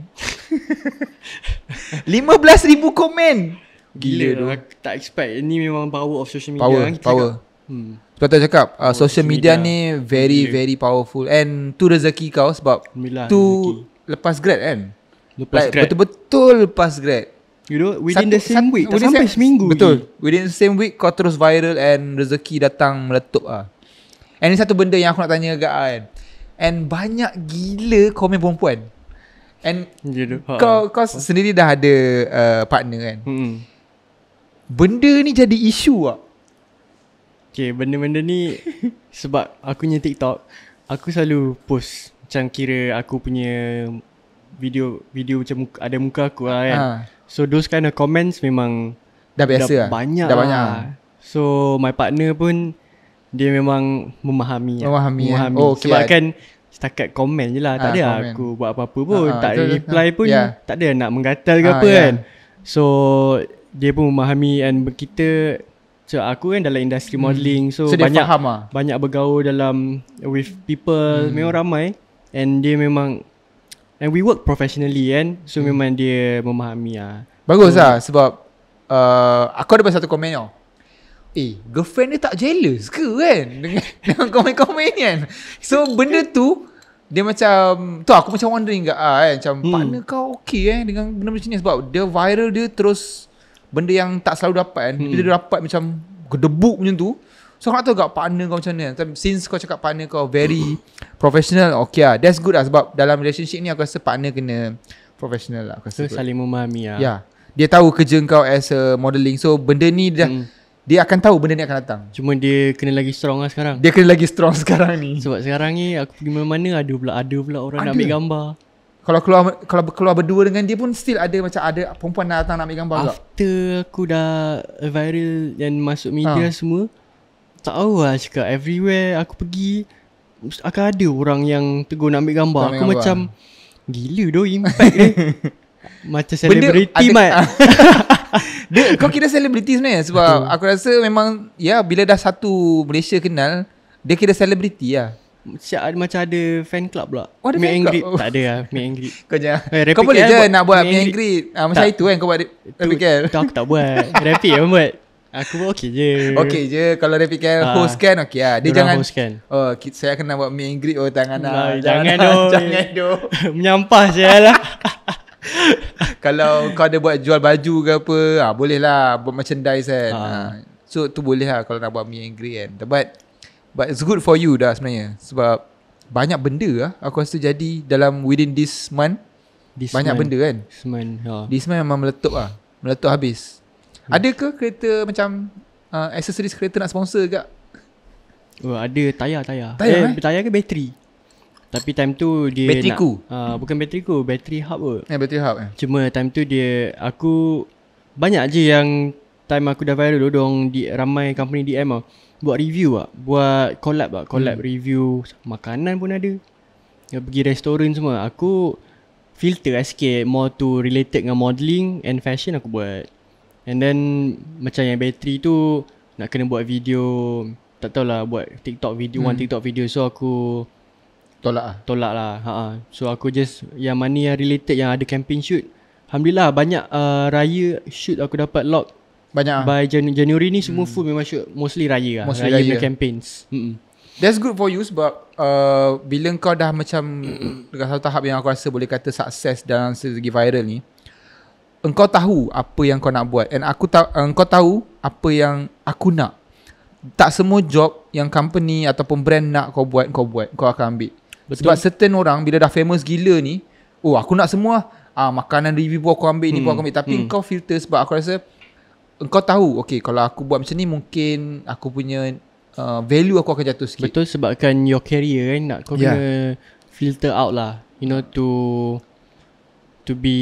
15,000 *laughs* *laughs* komen Gila, tu lah. Tak expect Ni memang power of social media Power, kan? power. Hmm. Sebab tu cakap uh, social, social media, media ni Very gila. very powerful And tu rezeki kau Sebab Milan, Tu rezeki. Lepas grad kan Lepas like, grad Betul-betul lepas grad You know Within satu, the same satu, week Tak sampai seminggu Betul je. Within the same week Kau terus viral And rezeki datang Meletup lah And ni satu benda Yang aku nak tanya agak ah, kan And banyak gila Komen perempuan And you know, Kau, kau sendiri dah ada uh, Partner kan Hmm Benda ni jadi isu lah Okay benda-benda ni *laughs* Sebab aku punya TikTok Aku selalu post Macam kira aku punya Video Video macam muka, ada muka aku lah kan ha. So those kind of comments memang Dah biasa dah lah banyak Dah banyak lah. Ah? So my partner pun Dia memang memahami lah. Memahami, lah. memahami. Oh, okay. Sebab kan Setakat komen je lah Takde ah, ha, aku buat apa-apa pun ha, ha, Tak ada reply pun ha. yeah. Takde nak menggatal ke ha, apa yeah. kan So dia pun memahami and kita so aku kan dalam industri hmm. modeling so, so banyak faham, lah. banyak bergaul dalam with people hmm. memang ramai and dia memang and we work professionally kan so hmm. memang dia memahami ah bagus so, lah sebab uh, aku ada satu komen tau Eh, girlfriend dia tak jealous ke kan *laughs* dengan, dengan komen-komen kan So benda tu dia macam tu lah, aku macam wondering ke ah kan macam hmm. partner kau okey eh dengan benda macam ni sebab dia viral dia terus benda yang tak selalu dapat kan. Hmm. Bila dia dapat macam gedebuk macam tu. So aku tak tahu kat partner kau macam mana. Since kau cakap partner kau very hmm. professional. Okay lah. That's good lah. Sebab dalam relationship ni aku rasa partner kena professional lah. Aku rasa so good. saling memahami lah. Ya. Yeah. Dia tahu kerja kau as a modeling. So benda ni dia Hmm. Dia akan tahu benda ni akan datang Cuma dia kena lagi strong lah sekarang Dia kena lagi strong *laughs* sekarang ni Sebab sekarang ni aku pergi mana-mana ada pula Ada pula orang ada. nak ambil gambar kalau keluar kalau keluar berdua dengan dia pun still ada macam ada perempuan nak datang nak ambil gambar After juga. aku dah viral dan masuk media ha. semua Tak tahu lah cakap everywhere aku pergi Akan ada orang yang tegur nak ambil gambar nak ambil Aku gambar. macam gila doh impact *laughs* *laughs* dia Macam selebriti mat Kau kira selebriti sebenarnya Sebab aku rasa memang Ya bila dah satu Malaysia kenal Dia kira selebriti lah ya macam, macam ada fan club pula. Oh, ada fan club. Tak ada lah, Meet and *laughs* Kau jangan. Eh, kau boleh kan? je nak buat Meet and Ah, macam itu kan kau buat Rapid Care. Tu aku tak buat. *laughs* Rapid yang buat. Aku buat okey je. Okey je. Kalau Rapid Care ah, host kan okey lah. Dia jangan. Host kan? Oh, saya kena buat Meet and greet. Oh, tangan lah. Jangan, do. Jangan lah. do. *laughs* Menyampah je lah. Kalau kau ada buat jual baju ke apa, ah, boleh lah buat merchandise kan. Ah. ah. So tu boleh lah kalau nak buat me angry kan. But But it's good for you dah sebenarnya Sebab Banyak benda lah Aku rasa jadi Dalam within this month this Banyak man. benda kan This month yeah. This month memang meletup lah Meletup habis hmm. Ada ke kereta macam uh, Accessories kereta nak sponsor ke Oh, ada tayar tayar. Tayar, eh, eh? tayar ke bateri? Tapi time tu dia bateri nak, Uh, bukan bateri ku, bateri hub ke. Eh, bateri hub eh. Cuma time tu dia aku banyak je yang time aku dah viral dulu dong di ramai company DM ah buat review ah, buat collab lah, collab hmm. review makanan pun ada. Ya pergi restoran semua. Aku filter lah sikit more to related dengan modelling and fashion aku buat. And then macam yang bateri tu nak kena buat video tak tahulah buat TikTok video, hmm. one TikTok video so aku tolak ah. Tolak lah. Ha ah. So aku just yang mana yang related yang ada campaign shoot. Alhamdulillah banyak uh, raya shoot aku dapat lock banyak ah. By Jan- January ni semua hmm. food memang shoot Mostly raya lah Mostly raya, raya. raya campaigns Mm-mm. That's good for you sebab uh, Bila kau dah macam Dekat *clears throat* satu tahap yang aku rasa boleh kata Sukses dalam segi viral ni Engkau tahu apa yang kau nak buat And aku tahu uh, engkau tahu apa yang aku nak Tak semua job yang company ataupun brand nak kau buat Kau buat, kau akan ambil Betul. Sebab certain orang bila dah famous gila ni Oh aku nak semua ah Makanan review pun aku ambil, hmm. ni pun aku ambil Tapi hmm. kau filter sebab aku rasa uh, Engkau tahu Okay kalau aku buat macam ni Mungkin Aku punya uh, Value aku akan jatuh sikit Betul sebabkan Your career kan Nak kau yeah. kena Filter out lah You know to To be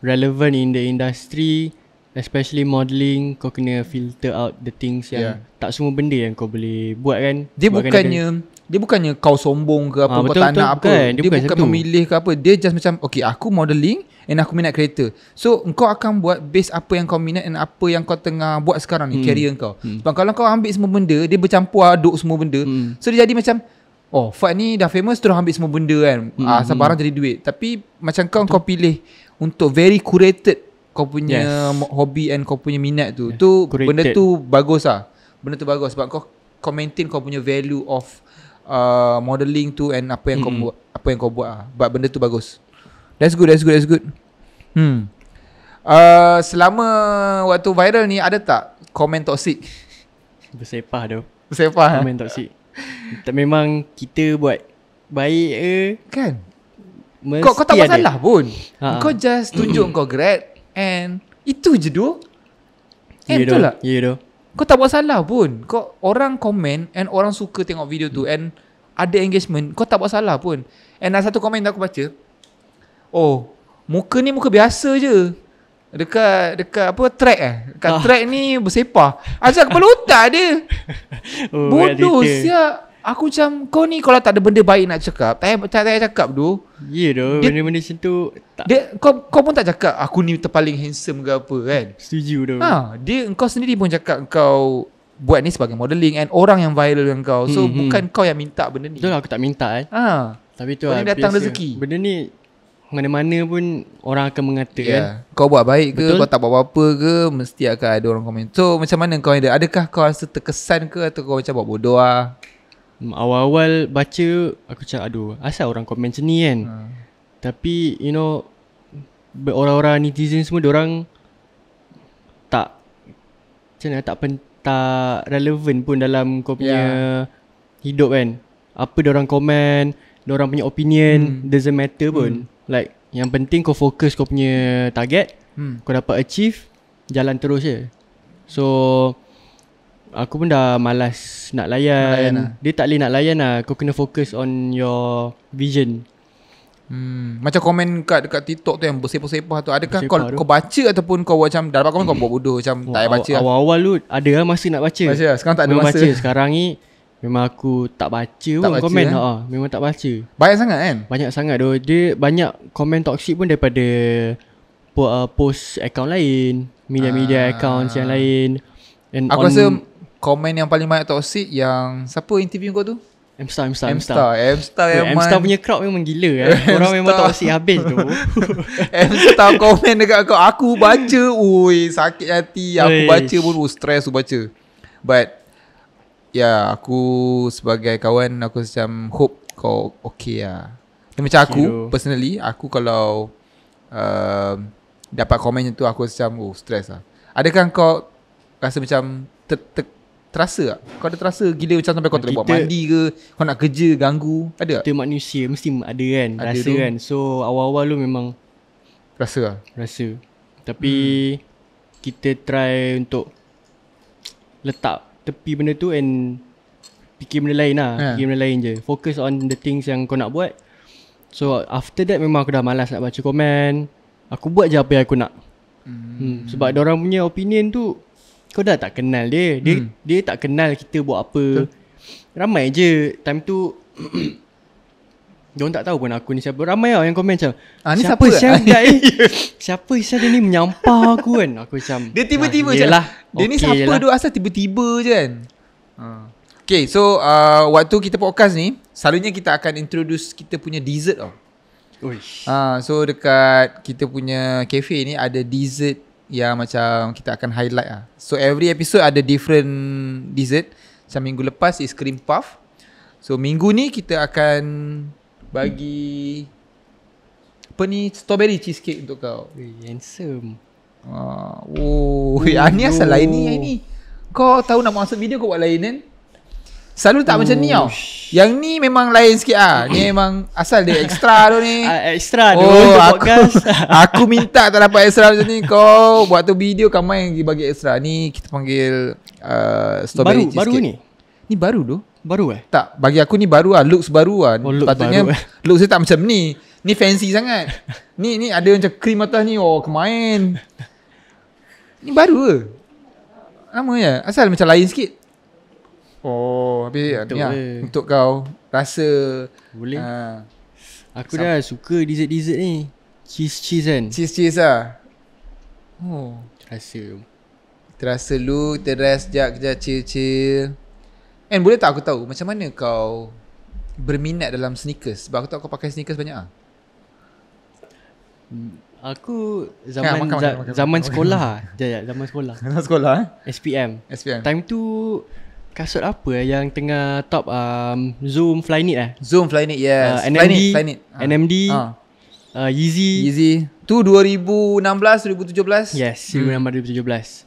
Relevant in the industry Especially modelling Kau kena filter out The things yang Tak semua benda yang kau boleh Buat kan Dia bukannya dia bukannya kau sombong ke apa ha, betul, Kau tak betul, nak betul, apa kan? Dia, dia bukan, bukan memilih ke apa Dia just macam Okay aku modelling, And aku minat kereta So kau akan buat base apa yang kau minat And apa yang kau tengah Buat sekarang ni hmm. Career kau hmm. Sebab kalau kau ambil semua benda Dia bercampur aduk semua benda hmm. So dia jadi macam Oh Fad ni dah famous Terus ambil semua benda kan hmm. ah, Sebarang hmm. hmm. jadi duit Tapi macam kau betul. Kau pilih Untuk very curated Kau punya yes. Hobi and kau punya minat tu yes. Tu curated. benda tu Bagus lah Benda tu bagus Sebab kau Kau maintain kau punya value of Uh, modeling tu and apa yang mm. kau hmm. buat apa yang kau buat ah. But benda tu bagus. That's good, that's good, that's good. Hmm. Uh, selama waktu viral ni ada tak komen toksik? Bersepah tu. Bersepah. Eh? Komen ha? toksik. tak memang kita buat baik ke kan? Mesti kau, kau tak ada. masalah pun. Ha. Kau just tunjuk kau great, and itu je doh. Ya doh. Ya doh. Kau tak buat salah pun Kau Orang komen And orang suka tengok video tu And Ada engagement Kau tak buat salah pun And ada satu komen yang aku baca Oh Muka ni muka biasa je Dekat Dekat apa Track eh Dekat oh. track ni bersepah Azat kepala otak dia *laughs* oh, Bodoh siap Aku macam kau ni kalau tak ada benda baik nak cakap, tak tak tak cakap tu. Ya yeah, doh, benda-benda macam tu Dia kau kau pun tak cakap aku ni terpaling handsome ke apa kan? Setuju doh. Ha, dia engkau sendiri pun cakap kau buat ni sebagai modelling, and orang yang viral dengan kau. So hmm, hmm. bukan hmm. kau yang minta benda ni. Betul lah, aku tak minta eh. Ha. Tapi tu lah, datang biasa. rezeki. Benda ni mana-mana pun orang akan mengata yeah. kan. Kau buat baik ke, Betul? kau tak buat apa-apa ke, mesti akan ada orang komen. So macam mana kau ada? Adakah kau rasa terkesan ke atau kau macam buat bodoh ah? Awal-awal baca Aku cakap aduh Asal orang komen macam ni kan ha. Tapi you know Orang-orang netizen semua orang Tak Macam mana tak pen, Tak relevant pun dalam kau punya yeah. Hidup kan Apa orang komen orang punya opinion hmm. Doesn't matter pun hmm. Like yang penting kau fokus kau punya target hmm. Kau dapat achieve Jalan terus je So So Aku pun dah malas nak layan. Nak layan ah? Dia tak boleh nak layan lah. Kau kena fokus on your vision. Hmm. Macam komen kat kat TikTok tu yang bersepah-sepah tu Adakah kau, kau baca ataupun kau macam Dah dapat komen kau eh. buat bodoh macam tak payah baca Awal-awal tu ada lah masa nak baca Baca lah. sekarang tak ada memang masa baca. Sekarang ni memang aku tak baca tak pun baca, komen kan? ha, Memang tak baca Banyak sangat kan? Banyak sangat tu Dia banyak komen toxic pun daripada uh, Post account lain Media-media ah. account yang lain And aku on rasa komen yang paling banyak toxic yang siapa interview kau tu? Mstar, Mstar, Mstar. Mstar, Mstar. Mstar, punya crowd memang gila. Eh. *laughs* Orang memang toxic habis tu. *laughs* Mstar komen dekat kau. Aku baca, ui sakit hati. Aku baca pun, ui stress aku baca. But, ya yeah, aku sebagai kawan, aku macam hope kau okay lah. Ya. Dan macam aku, Hero. personally, aku kalau uh, dapat komen macam tu, aku macam, oh stress lah. Adakah kau rasa macam ter, terasa tak? Kau ada terasa gila macam sampai kau tak boleh buat mandi ke? Kau nak kerja, ganggu? Ada tak? Kita manusia mesti ada kan? Ada rasa tu. kan? So awal-awal lu memang Rasa lah? Rasa Tapi hmm. Kita try untuk Letak tepi benda tu and Fikir benda lain lah ha. Fikir benda lain je Focus on the things yang kau nak buat So after that memang aku dah malas nak baca komen Aku buat je apa yang aku nak hmm. Hmm. Sebab orang punya opinion tu kau dah tak kenal dia dia hmm. dia tak kenal kita buat apa Betul. ramai je time tu *clears throat* Diorang tak tahu pun aku ni siapa Ramai lah yang komen macam ah, ni Siapa siapa eh? *laughs* siapa, siapa, siapa siapa dia ni menyampah aku kan Aku macam Dia tiba-tiba ah, macam ah, Dia okay ni siapa yelah. duk asal tiba-tiba je kan ah. Okay so uh, Waktu kita podcast ni Selalunya kita akan introduce Kita punya dessert tau Uish. Uh, so dekat Kita punya cafe ni Ada dessert yang macam kita akan highlight ah. So every episode ada different dessert. Macam minggu lepas is cream puff. So minggu ni kita akan bagi hmm. apa ni strawberry cheesecake untuk kau. Wey, handsome. Ah, oh, oh, ini asal lain ni, Kau tahu nak masuk video kau buat lain kan? Selalu tak Ush. Oh, macam ni tau Yang ni memang lain sikit ah. Ni *coughs* memang Asal dia extra tu ni uh, Extra tu oh, untuk aku, *laughs* aku minta tak dapat extra macam ni Kau buat tu video Kau main pergi bagi extra Ni kita panggil uh, Strawberry baru, Baru ni? Ni baru tu Baru eh? Tak bagi aku ni baru lah Looks baru lah oh, look Patutnya baru, eh. *laughs* Looks dia tak macam ni Ni fancy sangat Ni ni ada macam krim atas ni Oh kemain *laughs* Ni baru ke? Lama je ya? Asal macam lain sikit Oh, habis untuk ni lah. Untuk kau rasa. Boleh. Ha. Aku Sam- dah suka dessert-dessert ni. Cheese-cheese kan. Cheese-cheese lah. Oh. Terasa. Terasa lu, terasa rest sekejap, kejap chill-chill. And boleh tak aku tahu macam mana kau berminat dalam sneakers? Sebab aku tahu kau pakai sneakers banyak ah. Hmm, aku kan, zaman ya, makan, makan, makan, zaman, makan, makan, sekolah. Makan. Jaya, zaman sekolah. Zaman sekolah. Zaman sekolah eh? SPM. SPM. Time tu kasut apa eh yang tengah top um, Zoom Flyknit eh? Zoom Flyknit, yes. Uh, NMD, Flyknit, Flyknit. NMD, uh. Ah. Ah. Uh, Yeezy. Yeezy. Tu 2016, 2017? Yes, hmm. 2016, 2017.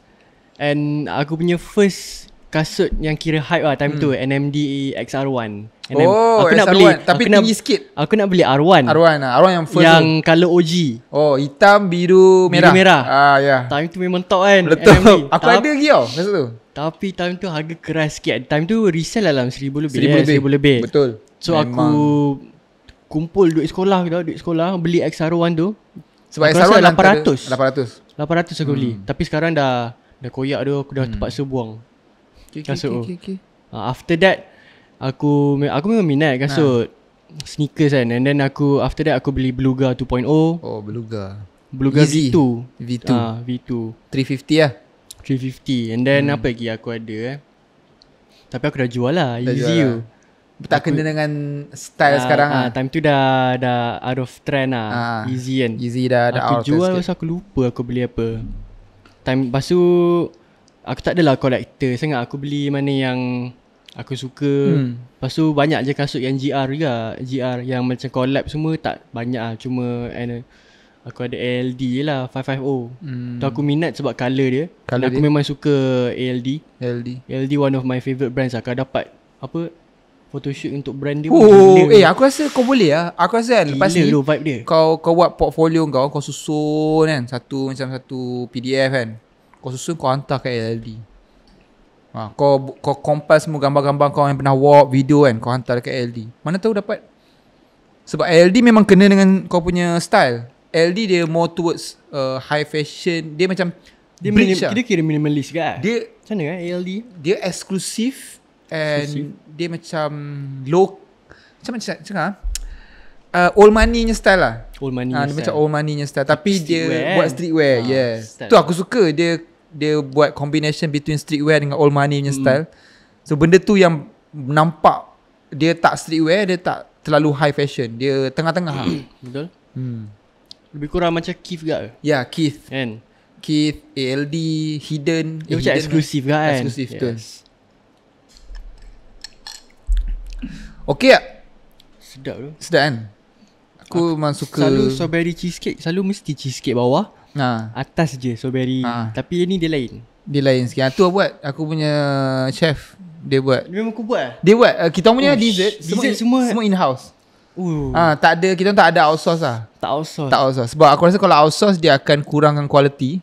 And aku punya first kasut yang kira hype lah time hmm. tu, NMD XR1. oh, XR1. nak beli, tapi aku tinggi nak, sikit. Aku nak beli R1. R1 lah, R1 yang first. Yang tu. color OG. Oh, hitam, biru, merah. Biru merah. Ah, ya. Yeah. Time tu memang top kan, Betul. NMD. Aku tak, ada lagi tau, masa tu. Tapi time tu harga keras sikit Time tu resell lah dalam seribu lebih Seribu, lebih. seribu lebih Betul So Memang. aku Kumpul duit sekolah tu Duit sekolah Beli XR1 tu Sebab aku XR1 rasa 800 800 800 aku hmm. beli Tapi sekarang dah Dah koyak tu Aku dah hmm. terpaksa buang okay, okay, okay, okay. Uh, After that Aku Aku memang minat kasut ha. Sneakers kan And then aku After that aku beli Beluga 2.0 Oh Beluga Beluga Easy. V2 V2 uh, V2 350 lah 350 And then hmm. apa lagi aku ada eh Tapi aku dah jual lah dah Easy jual lah. Tak aku, kena dengan style uh, sekarang uh, Time tu dah, dah out of trend lah uh, Easy kan Easy dah, dah Aku jual masa aku lupa aku beli apa Time Lepas tu Aku tak adalah collector sangat Aku beli mana yang Aku suka hmm. Lepas tu banyak je kasut yang GR juga GR yang macam collab semua tak banyak lah Cuma and, uh, Aku ada ALD lah 550 hmm. Tu aku minat sebab colour dia colour Aku dia? memang suka ALD ALD ALD one of my favourite brands lah Kau dapat Apa Photoshoot untuk brand dia oh, Eh aku rasa kau boleh lah Aku rasa kan Lepas ni vibe dia. Kau, kau buat portfolio kau Kau susun kan Satu macam satu PDF kan Kau susun kau hantar ke ALD ha, Kau kau kompas semua gambar-gambar kau Yang pernah walk video kan Kau hantar dekat ALD Mana tahu dapat Sebab ALD memang kena dengan Kau punya style LD dia more towards uh, high fashion. Dia macam dia minim, lah. dia kira minimalist ke? Lah. Dia macam mana eh LD? Dia eksklusif and exclusive. dia macam low macam macam cakap Uh, old money nya style lah Old money uh, ah, Macam old money nya style Tapi street dia wear. buat kan? streetwear ah, yeah. Style. Tu aku suka Dia dia buat combination between streetwear dengan old money nya mm. style So benda tu yang nampak Dia tak streetwear Dia tak terlalu high fashion Dia tengah-tengah *coughs* Betul hmm. Lebih kurang macam Keith juga ke? Ya, Keith. Kan? Keith, ALD, Hidden. Dia eh, macam eksklusif lah. kan? Eksklusif yes. tu. Okay tak? Sedap tu. Sedap kan? Aku memang suka. Selalu strawberry cheesecake. Selalu mesti cheesecake bawah. Ha. Atas je strawberry. Ha. Tapi yang ni dia lain. Dia lain sikit. Itu ha, lah buat. Aku punya chef. Dia buat. Dia memang aku buat Dia buat. Uh, kita punya oh, dessert. dessert semua, semua, semua in-house. Uh. ha, tak ada kita tak ada outsource ah. Tak outsource. Tak outsource. Sebab aku rasa kalau outsource dia akan kurangkan quality.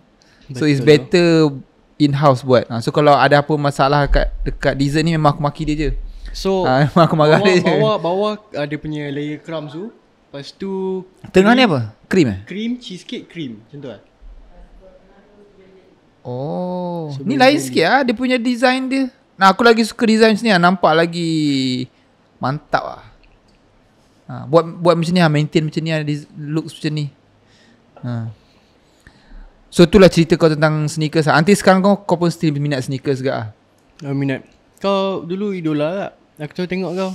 so it's better in-house buat. Ha, so kalau ada apa masalah kat dekat design ni memang aku maki dia je. So ha, *laughs* memang aku marah dia. Bawa bawa, bawa uh, dia punya layer cream tu. Lepas tu tengah ni apa? Cream eh? Cream cheesecake cream. Contoh lah. eh. Oh, so, ni lain sikit ah dia punya design dia. Nah, aku lagi suka design sini ah nampak lagi mantap ah. Ha, buat buat macam ni ha, maintain macam ni ha, looks macam ni. Ha. So itulah cerita kau tentang sneakers. Ha. Nanti sekarang kau kau pun still minat sneakers juga ah. Ha. Uh, minat. Kau dulu idola tak? Lah. Aku cuba tengok kau.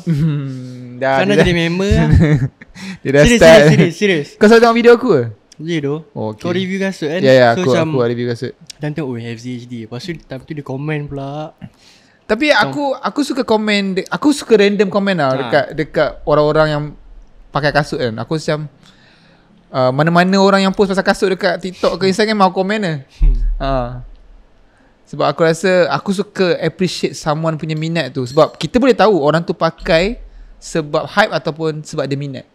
*laughs* dah. Sana jadi member lah. *laughs* dia dah serius, start. Serius, serius, Kau selalu tengok video aku ke? Ya doh. Oh, kau review kasut kan? Ya, yeah, yeah, so aku, aku review kasut. Dan tengok, oh, FZHD. Lepas tu, tapi tu dia komen pula. Tapi aku aku suka komen aku suka random komen lah ha. dekat dekat orang-orang yang pakai kasut kan Aku macam uh, Mana-mana orang yang post pasal kasut dekat TikTok ke Instagram Mau komen ni uh. Hmm. Ah. Sebab aku rasa Aku suka appreciate someone punya minat tu Sebab kita boleh tahu orang tu pakai Sebab hype ataupun sebab dia minat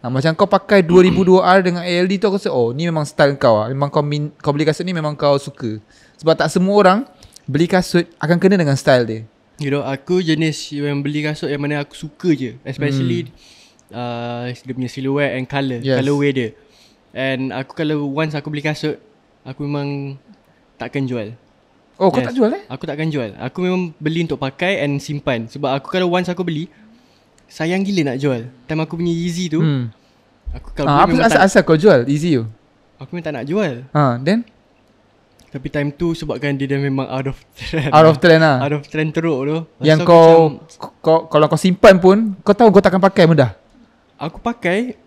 Nah, macam kau pakai 2002R dengan ALD tu aku rasa oh ni memang style kau ah. Memang kau min, kau beli kasut ni memang kau suka. Sebab tak semua orang beli kasut akan kena dengan style dia. You know, aku jenis yang beli kasut yang mana aku suka je. Especially hmm uh, dia punya silhouette and color, yes. colorway dia. And aku kalau once aku beli kasut, aku memang takkan jual. Oh, yes. kau tak jual eh? Aku takkan jual. Aku memang beli untuk pakai and simpan sebab aku kalau once aku beli, sayang gila nak jual. Time aku punya Yeezy tu, hmm. aku kalau ha, memang asal-asal kau jual Yeezy tu. Aku memang tak nak jual. Ha, then tapi time tu sebabkan dia dah memang out of trend Out of trend lah Out of trend teruk tu Yang so, kau, macam, kau Kalau kau simpan pun Kau tahu kau takkan pakai benda Aku pakai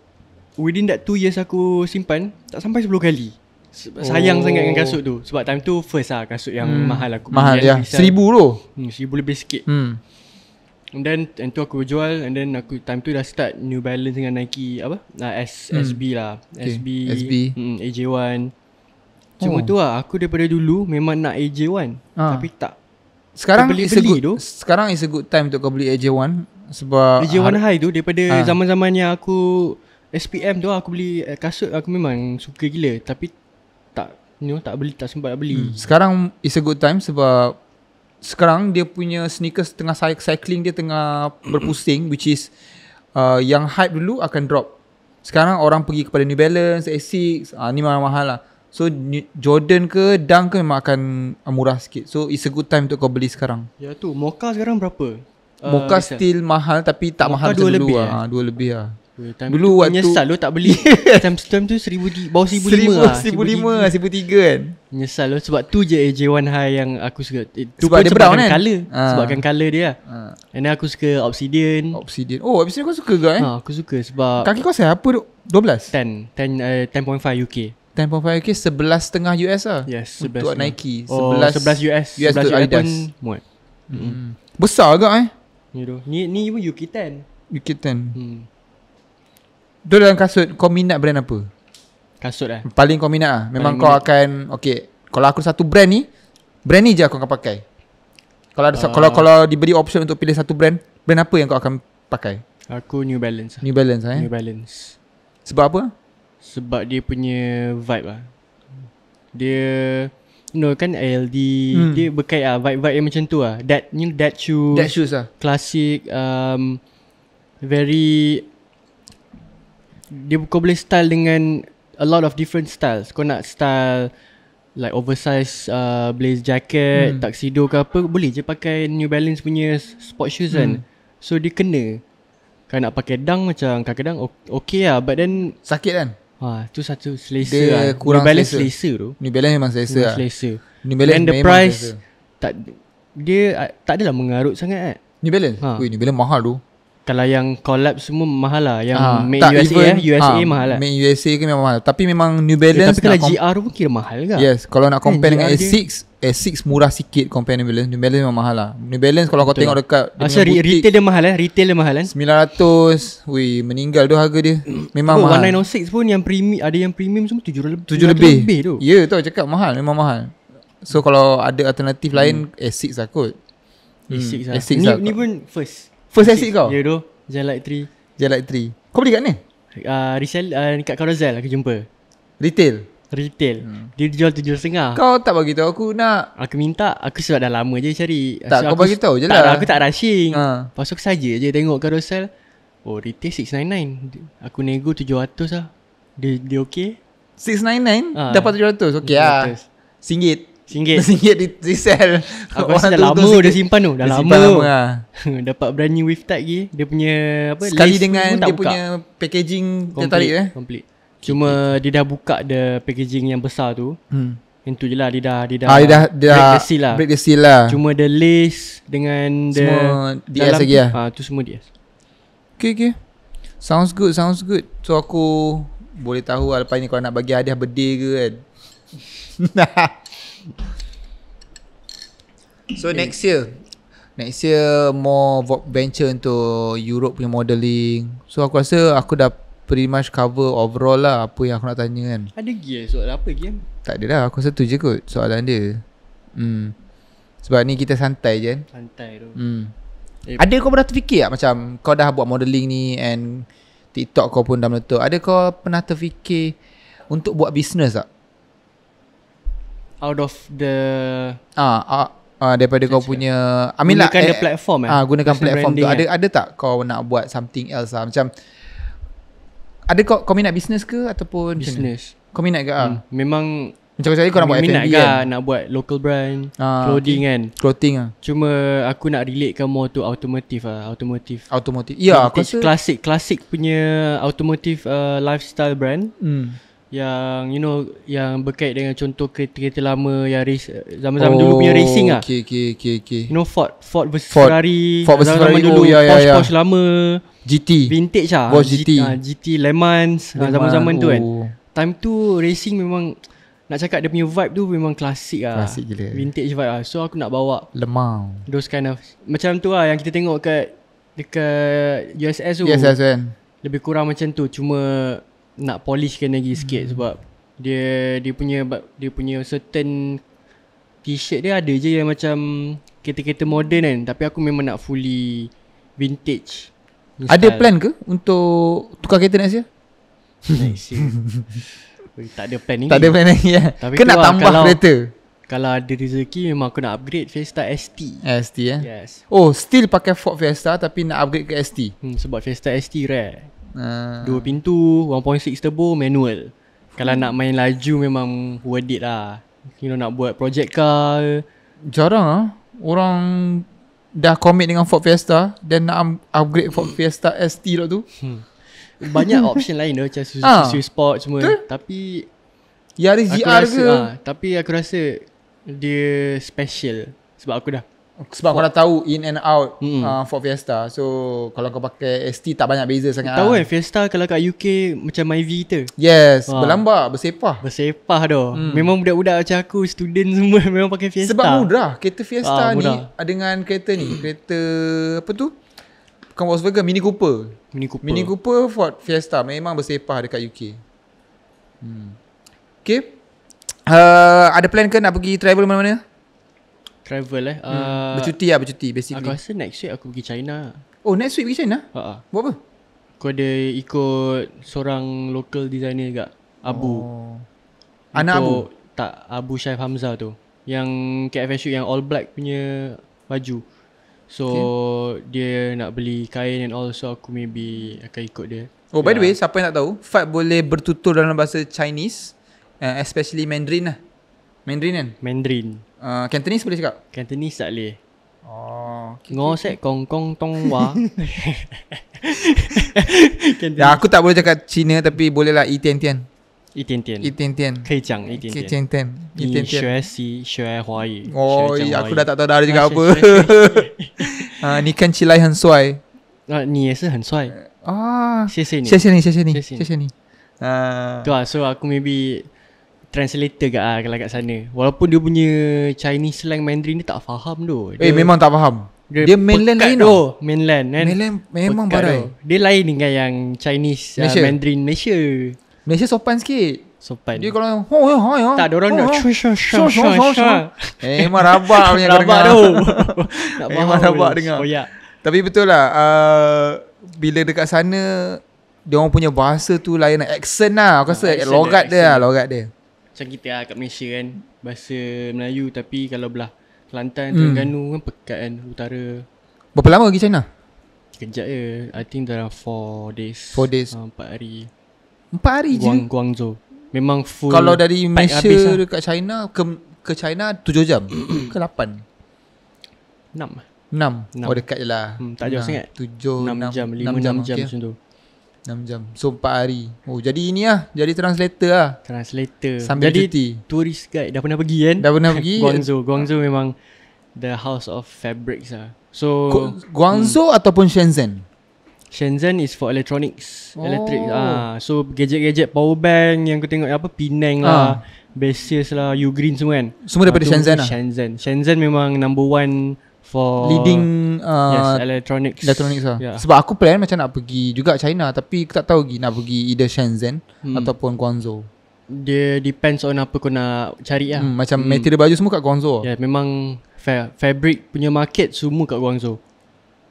Within that 2 years aku simpan Tak sampai 10 kali Sayang oh. sangat dengan oh. kasut tu Sebab time tu first lah kasut yang hmm. mahal aku Mahal ya, seribu tu hmm, Seribu lebih sikit hmm. And then and tu aku jual And then aku time tu dah start New Balance dengan Nike Apa? Nah, S, hmm. SB lah okay. SB, SB. Hmm, AJ1 Cuma oh. tu lah aku daripada dulu memang nak AJ1 ha. Ah. Tapi tak sekarang beli -beli tu. sekarang is a good time untuk kau beli AJ1 sebab Legion har- High tu Daripada ha. zaman-zaman yang aku SPM tu aku beli kasut aku memang suka gila tapi tak ni you know, tak beli tak sempat nak beli. Hmm. Sekarang is a good time sebab sekarang dia punya sneakers tengah cycling dia tengah *clears throat* berpusing which is uh, yang hype dulu akan drop. Sekarang orang pergi kepada New Balance, Asics, uh, ni mahal, mahal lah. So Jordan ke Dunk ke memang akan murah sikit. So it's a good time untuk kau beli sekarang. Ya tu, Mocha sekarang berapa? Ah, Moka resale. still mahal tapi tak Moka mahal macam dua dulu lah. Eh. Dua lebih lah. Time dulu tu waktu Menyesal lo tak beli *laughs* Time tu, time tu seribu di, Bawah seribu lima lah, seribu, seribu lima Seribu tiga kan Menyesal lo Sebab tu je AJ1 High yang aku suka eh, Tu sebab pun dia sebab brown kan color. Ha. Ah. Sebabkan color dia ha. And aku suka Obsidian Obsidian Oh Obsidian kau suka ke eh ha, Aku suka sebab Kaki kau saya apa tu 12 10 ten uh, 10.5 UK five UK 11 tengah US lah Yes 11 Untuk 10. Nike oh, sebelas oh, 11 US sebelas US, US tu Adidas pun muat hmm. hmm. Besar agak eh Ni tu, Ni ni pun UK 10. UK 10. Hmm. Tu dalam kasut kau minat brand apa? Kasut eh. Paling kau minat ah. Memang Paling kau minat. akan okay, Kalau aku satu brand ni, brand ni je aku akan pakai. Kalau ada uh, kalau kalau diberi option untuk pilih satu brand, brand apa yang kau akan pakai? Aku New Balance. New Balance eh. New Balance. Sebab apa? Sebab dia punya vibe lah. Dia no kan LD hmm. Dia berkait lah Vibe-vibe yang macam tu lah That new that shoes That shoes lah Classic um, Very Dia kau boleh style dengan A lot of different styles Kau nak style Like oversized uh, blaze jacket hmm. Tuxedo ke apa Boleh je pakai New Balance punya Sport shoes kan. hmm. kan So dia kena Kalau nak pakai dang macam Kadang-kadang okay lah But then Sakit kan Ah, tu satu selesa Dia lah. kurang New Balance selesa. selesa tu New Balance memang selesa New Balance lah. selesa New Balance And the price tak Dia ah, tak adalah mengarut sangat kan New Balance? Ha. Ui, New Balance mahal tu Kalau yang collab semua mahal lah Yang ha. Ah, made tak USA even, eh. USA ha. mahal lah Made USA ke memang mahal Tapi memang New Balance eh, Tapi kalau GR pun kira mahal kan? Yes Kalau nak compare eh, dengan S6 Asics eh, murah sikit compare New Balance. New Balance memang mahal lah. New Balance kalau Betul. kau tengok dekat dia Asal butik, retail dia mahal eh. Retail dia mahal kan. Eh? 900. Wui, meninggal tu harga dia. Memang oh, mahal. 1906 pun yang premium ada yang premium semua 700 lebih. 700 lebih. lebih lebih tu. Ya, yeah, tu cakap mahal, memang mahal. So kalau ada alternatif hmm. lain eh, Asics lah kot. Hmm, eh, Asics lah. lah. Ni, ni pun first. First Asics, Asics kau? Ya yeah, tu. Jalite 3. Jalite 3. Kau beli kat mana? Ah, uh, resell uh, dekat Carousel lah, aku jumpa. Retail retail. Hmm. Dia jual tujuh setengah. Kau tak bagi tahu aku nak. Aku minta, aku sebab dah lama je cari. Tak, so, kau aku, bagi tahu je lah. Aku tak rushing. Ha. Lepas aku saja je tengok carousel. Oh, retail 699. Aku nego 700 lah. Dia, dia okay. 699? Ha. Dapat 700? Okay 700. lah. Singgit. Singgit. *laughs* Singgit di, di sell. Aku rasa dah lama dia simpan tu. Dah lama. Simpan lah. *laughs* Dapat brand new wave tag lagi. Dia punya apa? Sekali dengan dia punya packaging Complete. Eh? Complete. Cuma okay. dia dah buka the packaging yang besar tu. Hmm. Yang tu je lah dia dah dia dah, ha, dia dah, dia break, dah the seal lah. break the seal lah. Cuma the lace dengan the semua DS lagi lah. ah. Ha, tu semua DS. Okay okay. Sounds good, sounds good. So aku boleh tahu lah lepas ni kau nak bagi hadiah birthday ke kan. *laughs* so okay. next year Next year more venture untuk Europe punya modelling So aku rasa aku dah pretty much cover overall lah apa yang aku nak tanya kan. Ada game soal apa game? Tak ada lah. Aku rasa je kot soalan dia. Hmm. Sebab ni kita santai je kan. Santai tu. Hmm. Eh, ada kau pernah terfikir tak macam kau dah buat modelling ni and TikTok kau pun dah meletup. Ada kau pernah terfikir untuk buat bisnes tak? Out of the... Ah, ah, ah daripada kau punya... I mean lah, gunakan lah, eh, platform eh? Ah, gunakan platform tu. Kan? Ada eh? ada tak kau nak buat something else lah? Macam ada kau kau minat bisnes ke ataupun Bisnes. Kau minat ke ah? Hmm. Memang macam saya kau nak buat F&B kan? nak buat local brand ah, clothing okay. kan. Clothing ah. Cuma aku nak relate kan more automotive ah, automotive. Automotive. Ya, yeah, aku rasa classic classic punya automotive uh, lifestyle brand. Hmm yang you know yang berkait dengan contoh kereta-kereta lama yang race, zaman-zaman oh, dulu punya oh, racing ah. Okey okey okey okey. You know Ford Ford versus Ford, Ferrari Ford versus zaman-zaman oh, dulu oh, ya yeah, Porsche, yeah, Porsche lama GT vintage ah. Porsche GT GT ah, Le Mans ah, Leman. zaman-zaman tu kan. oh. kan. Time tu racing memang nak cakap dia punya vibe tu memang klasik lah Klasik gila. Vintage vibe lah So aku nak bawa Le Mans. Those kind of macam tu lah yang kita tengok kat dekat USS tu. USS kan. Lebih kurang macam tu cuma nak polishkan lagi sikit hmm. sebab dia dia punya dia punya certain t-shirt dia ada je yang macam kereta-kereta moden kan tapi aku memang nak fully vintage. Ada plan ke untuk tukar kereta next year? Next year. *laughs* tak ada plan ni. Tak ada plan lagi. Ya. Tapi kena tambah kalau, kereta. Kalau ada rezeki memang aku nak upgrade Fiesta ST. ST eh. Ya. Yes. Oh, still pakai Ford Fiesta tapi nak upgrade ke ST. Hmm, sebab Fiesta ST rare. Ah. Dua pintu 1.6 turbo manual Kalau nak main laju memang worth it lah You know nak buat project car Jarang lah Orang dah commit dengan Ford Fiesta Then nak upgrade Ford Fiesta ST lah tu hmm. Banyak *laughs* option lain dah macam Suzuki ha. Ah. Su- Sport semua Tuh? Tapi Yaris GR rasa, ke ha, Tapi aku rasa dia special Sebab aku dah sebab kau dah tahu in and out mm. uh, Ford Fiesta So kalau kau pakai ST tak banyak beza sangat Tahu kan lah. Eh, Fiesta kalau kat UK macam Myvi kita Yes ha. Ah. berlambak bersepah Bersepah tu mm. Memang budak-budak macam aku student semua *laughs* memang pakai Fiesta Sebab mudah kereta Fiesta ha, mudah. ni Dengan kereta ni kereta apa tu Bukan Volkswagen Mini Cooper Mini Cooper Mini Cooper Ford Fiesta memang bersepah dekat UK hmm. Okay uh, Ada plan ke nak pergi travel mana-mana? Travel eh hmm. uh, Bercuti lah bercuti basically Aku rasa next week aku pergi China Oh next week pergi China? Ha uh-uh. Buat apa? Aku ada ikut seorang local designer juga Abu oh. Anak Abu? Tak Abu Syaif Hamzah tu Yang KFN shoot yang all black punya baju So okay. dia nak beli kain and all So aku maybe akan ikut dia Oh by the ya. way siapa yang tak tahu Fat boleh bertutur dalam bahasa Chinese uh, Especially Mandarin lah Mandarin kan? Mandarin Uh, Cantonese boleh cakap? Cantonese tak boleh. Oh, okay, okay. set eh, kong kong tong wa. *laughs* ya, aku tak boleh cakap Cina tapi boleh lah itian tian. Itian tian. Itian tian. Kei jiang itian tian. Itian tian. Ni si xue hua yi. Oh, ya, aku dah tak tahu dah ada cakap ah, apa. *laughs* Ah, ni kan cilai han suai. ni ye si han suai. Ah, sia sia ni. Sia sia ni, sia sia ni. Sia sia ni. Ah. Tu lah, so aku maybe translator ke ah kalau kat sana. Walaupun dia punya Chinese slang Mandarin dia tak faham tu. Eh, dia, eh memang tak faham. Dia, dia mainland lain tu. Mainland kan. Mainland memang barai. Dia lain dengan yang Chinese ah, Malaysia. Uh, Mandarin Malaysia. Malaysia sopan sikit. Sopan. Dia kalau oh ho oh ho. Tak ada orang nak. Eh memang rabak punya *laughs* rabak dengar. Tu. *laughs* tak faham. Memang rabak dengar. Oh ya. Tapi betul lah uh, bila dekat sana dia orang punya bahasa tu lain accent lah aku rasa ah, logat dia lah logat dia macam kita lah kat Malaysia kan Bahasa Melayu tapi kalau belah Kelantan, hmm. Terengganu kan pekat kan utara Berapa lama pergi China? Kejap je, I think dalam 4 days 4 days? Uh, ah, 4 hari Empat hari Guang, je? Guangzhou Memang full Kalau dari Malaysia lah. dekat China ke ke China 7 jam *clears throat* ke 8? 6 6? 6. Oh dekat je lah hmm, Tak jauh sangat 7, 6, 6 jam, 5-6 jam, jam, okay. macam tu Enam jam So 4 hari Oh jadi ini lah Jadi translator lah Translator Sambil jadi, cuti Jadi tourist guide Dah pernah pergi kan Dah pernah pergi *laughs* Guangzhou Guangzhou memang The house of fabrics lah So Guangzhou hmm. ataupun Shenzhen Shenzhen is for electronics oh. Electric ah. So gadget-gadget power bank Yang kau tengok apa Penang lah. ah. lah Basis lah Ugreen semua kan Semua daripada ah, Shenzhen lah Shenzhen Shenzhen memang number one for leading uh, yes, electronics. Electronics lah. Yeah. Sebab aku plan macam nak pergi juga China tapi aku tak tahu lagi nak pergi either Shenzhen hmm. ataupun Guangzhou. Dia depends on apa kau nak cari lah. Hmm, macam hmm. material baju semua kat Guangzhou. Ya, yeah, memang fa- fabric punya market semua kat Guangzhou.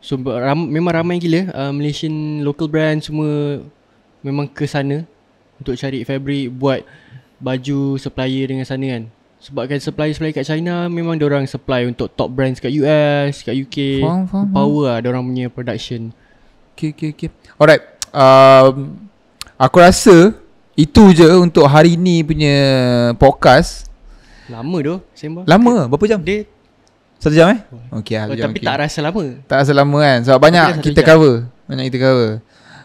So ram- memang ramai gila uh, Malaysian local brand semua memang ke sana untuk cari fabric buat baju supplier dengan sana kan. Sebab Sebabkan supply supplier kat China Memang orang supply untuk top brands kat US Kat UK faham, faham, Power faham. lah orang punya production Okay, okay, okay Alright um, Aku rasa Itu je untuk hari ni punya podcast Lama tu sembang. Lama? Okay. Berapa jam? Dia satu jam eh? Oh. Okay, satu oh, jam. Tapi okay. tak rasa lama. Tak rasa lama kan? Sebab banyak kita jam. cover. Banyak kita cover.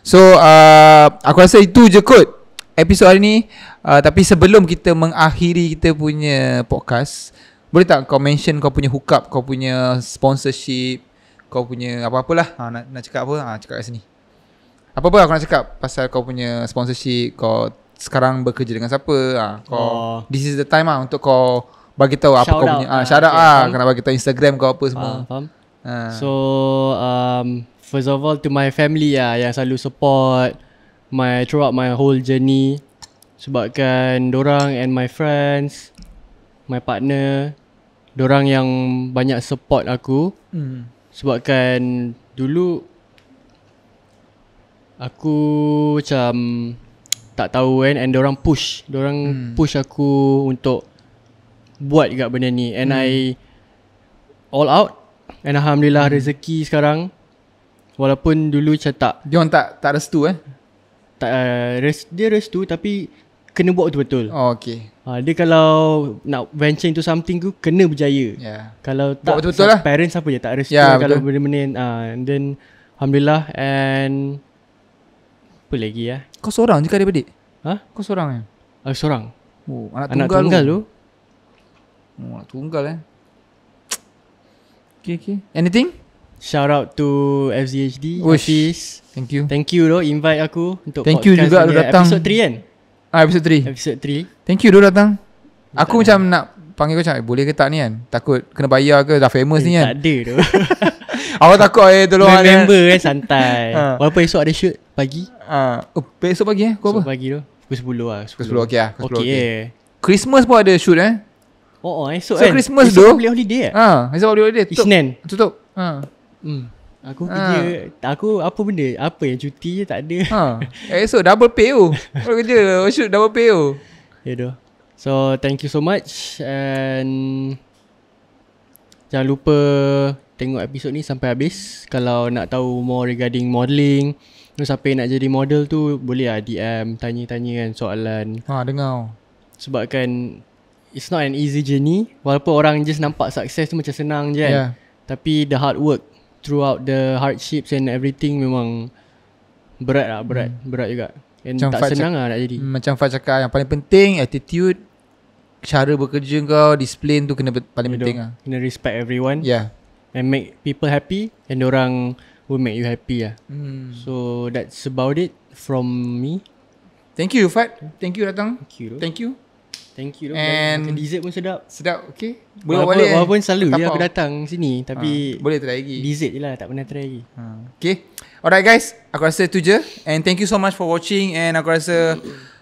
So, uh, aku rasa itu je kot episod hari ni uh, tapi sebelum kita mengakhiri kita punya podcast boleh tak kau mention kau punya hookup kau punya sponsorship kau punya apa-apalah ha, nak, nak cakap apa ha, cakap kat sini apa apa aku nak cakap pasal kau punya sponsorship kau sekarang bekerja dengan siapa ha, kau oh. this is the time ah untuk kau bagi tahu apa kau punya ha, ah syarat ah kena bagi tahu Instagram kau apa semua uh, faham uh. so um first of all to my family ya yang selalu support my throughout my whole journey sebabkan dorang and my friends my partner dorang yang banyak support aku mm. sebabkan dulu aku macam tak tahu kan and dorang push dorang mm. push aku untuk buat juga benda ni and mm. i all out and alhamdulillah mm. rezeki sekarang walaupun dulu macam dia orang tak tak restu eh tak, uh, res, dia tu tapi kena buat betul-betul. Oh, okay. Ha, ah, dia kalau nak venture into something tu kena berjaya. Yeah. Kalau tak betul-betul lah. parents apa je tak restu yeah, kalau betul. benda-benda uh, and then alhamdulillah and apa lagi ya? Kau seorang je kan adik? Ha? Kau seorang kan? Eh? Uh, seorang. Oh, anak, anak tunggal, tunggal lu. tu. Oh, anak tunggal eh. Okay, okay. Anything? Shout out to FZHD Wishes. Thank you. Thank you doh invite aku untuk Thank you juga lu datang. Episode 3 kan? Ah episode 3. Episode 3. Thank you doh datang. Betul aku lah. macam nak panggil kau macam eh, boleh ke tak ni kan? Takut kena bayar ke dah famous eh, ni kan? Tak ada doh. *laughs* Aku takut eh tolong ada. Member kan? santai. *laughs* ha. Walaupun esok ada shoot pagi. Ah, uh, oh, esok pagi eh? Kau apa? Esok pagi doh. Pukul 10 lah. Pukul 10 Okay. ah. Pukul 10 okey. Eh. Christmas pun ada shoot eh? Oh, oh esok so, kan. So Christmas tu. Esok boleh holiday eh? Ha, esok boleh holiday. Tutup. Isnin. Tutup. Ha. Hmm. Aku ha. kerja aku apa benda? Apa yang cuti je tak ada. Ha. Eh, esok double pay tu. Kalau kerja shoot double pay tu. Ya doh. So thank you so much and jangan lupa tengok episod ni sampai habis. Kalau nak tahu more regarding modelling siapa yang nak jadi model tu boleh lah DM tanya-tanya kan soalan. Ha dengar. Sebabkan it's not an easy journey. Walaupun orang just nampak sukses tu macam senang je kan. Yeah. Tapi the hard work throughout the hardships and everything memang berat lah berat hmm. berat juga and macam tak Fad senang cak- lah nak jadi macam Fad cakap ah, yang paling penting attitude cara bekerja kau discipline tu kena paling you penting lah kena respect everyone yeah and make people happy and orang will make you happy lah hmm. so that's about it from me thank you Fad thank you datang thank you, thank you. Thank you lah. And makan dessert pun sedap. Sedap, Okey. Boleh walaupun, boleh. Walaupun selalu dia aku datang sini. Tapi ha, boleh try lagi. Dessert je lah, tak pernah try lagi. Ha. Okay. Alright guys, aku rasa tu je. And thank you so much for watching. And aku rasa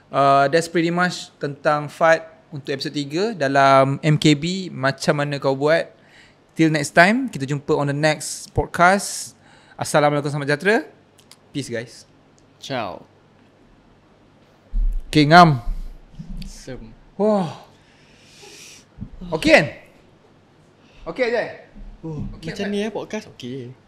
uh, that's pretty much tentang fight untuk episode 3 dalam MKB. Macam mana kau buat. Till next time, kita jumpa on the next podcast. Assalamualaikum, sama jatra. Peace guys. Ciao. Okay, Sem. So. Wah. Okey kan? Okey je. Oh, macam ni eh podcast. Okey.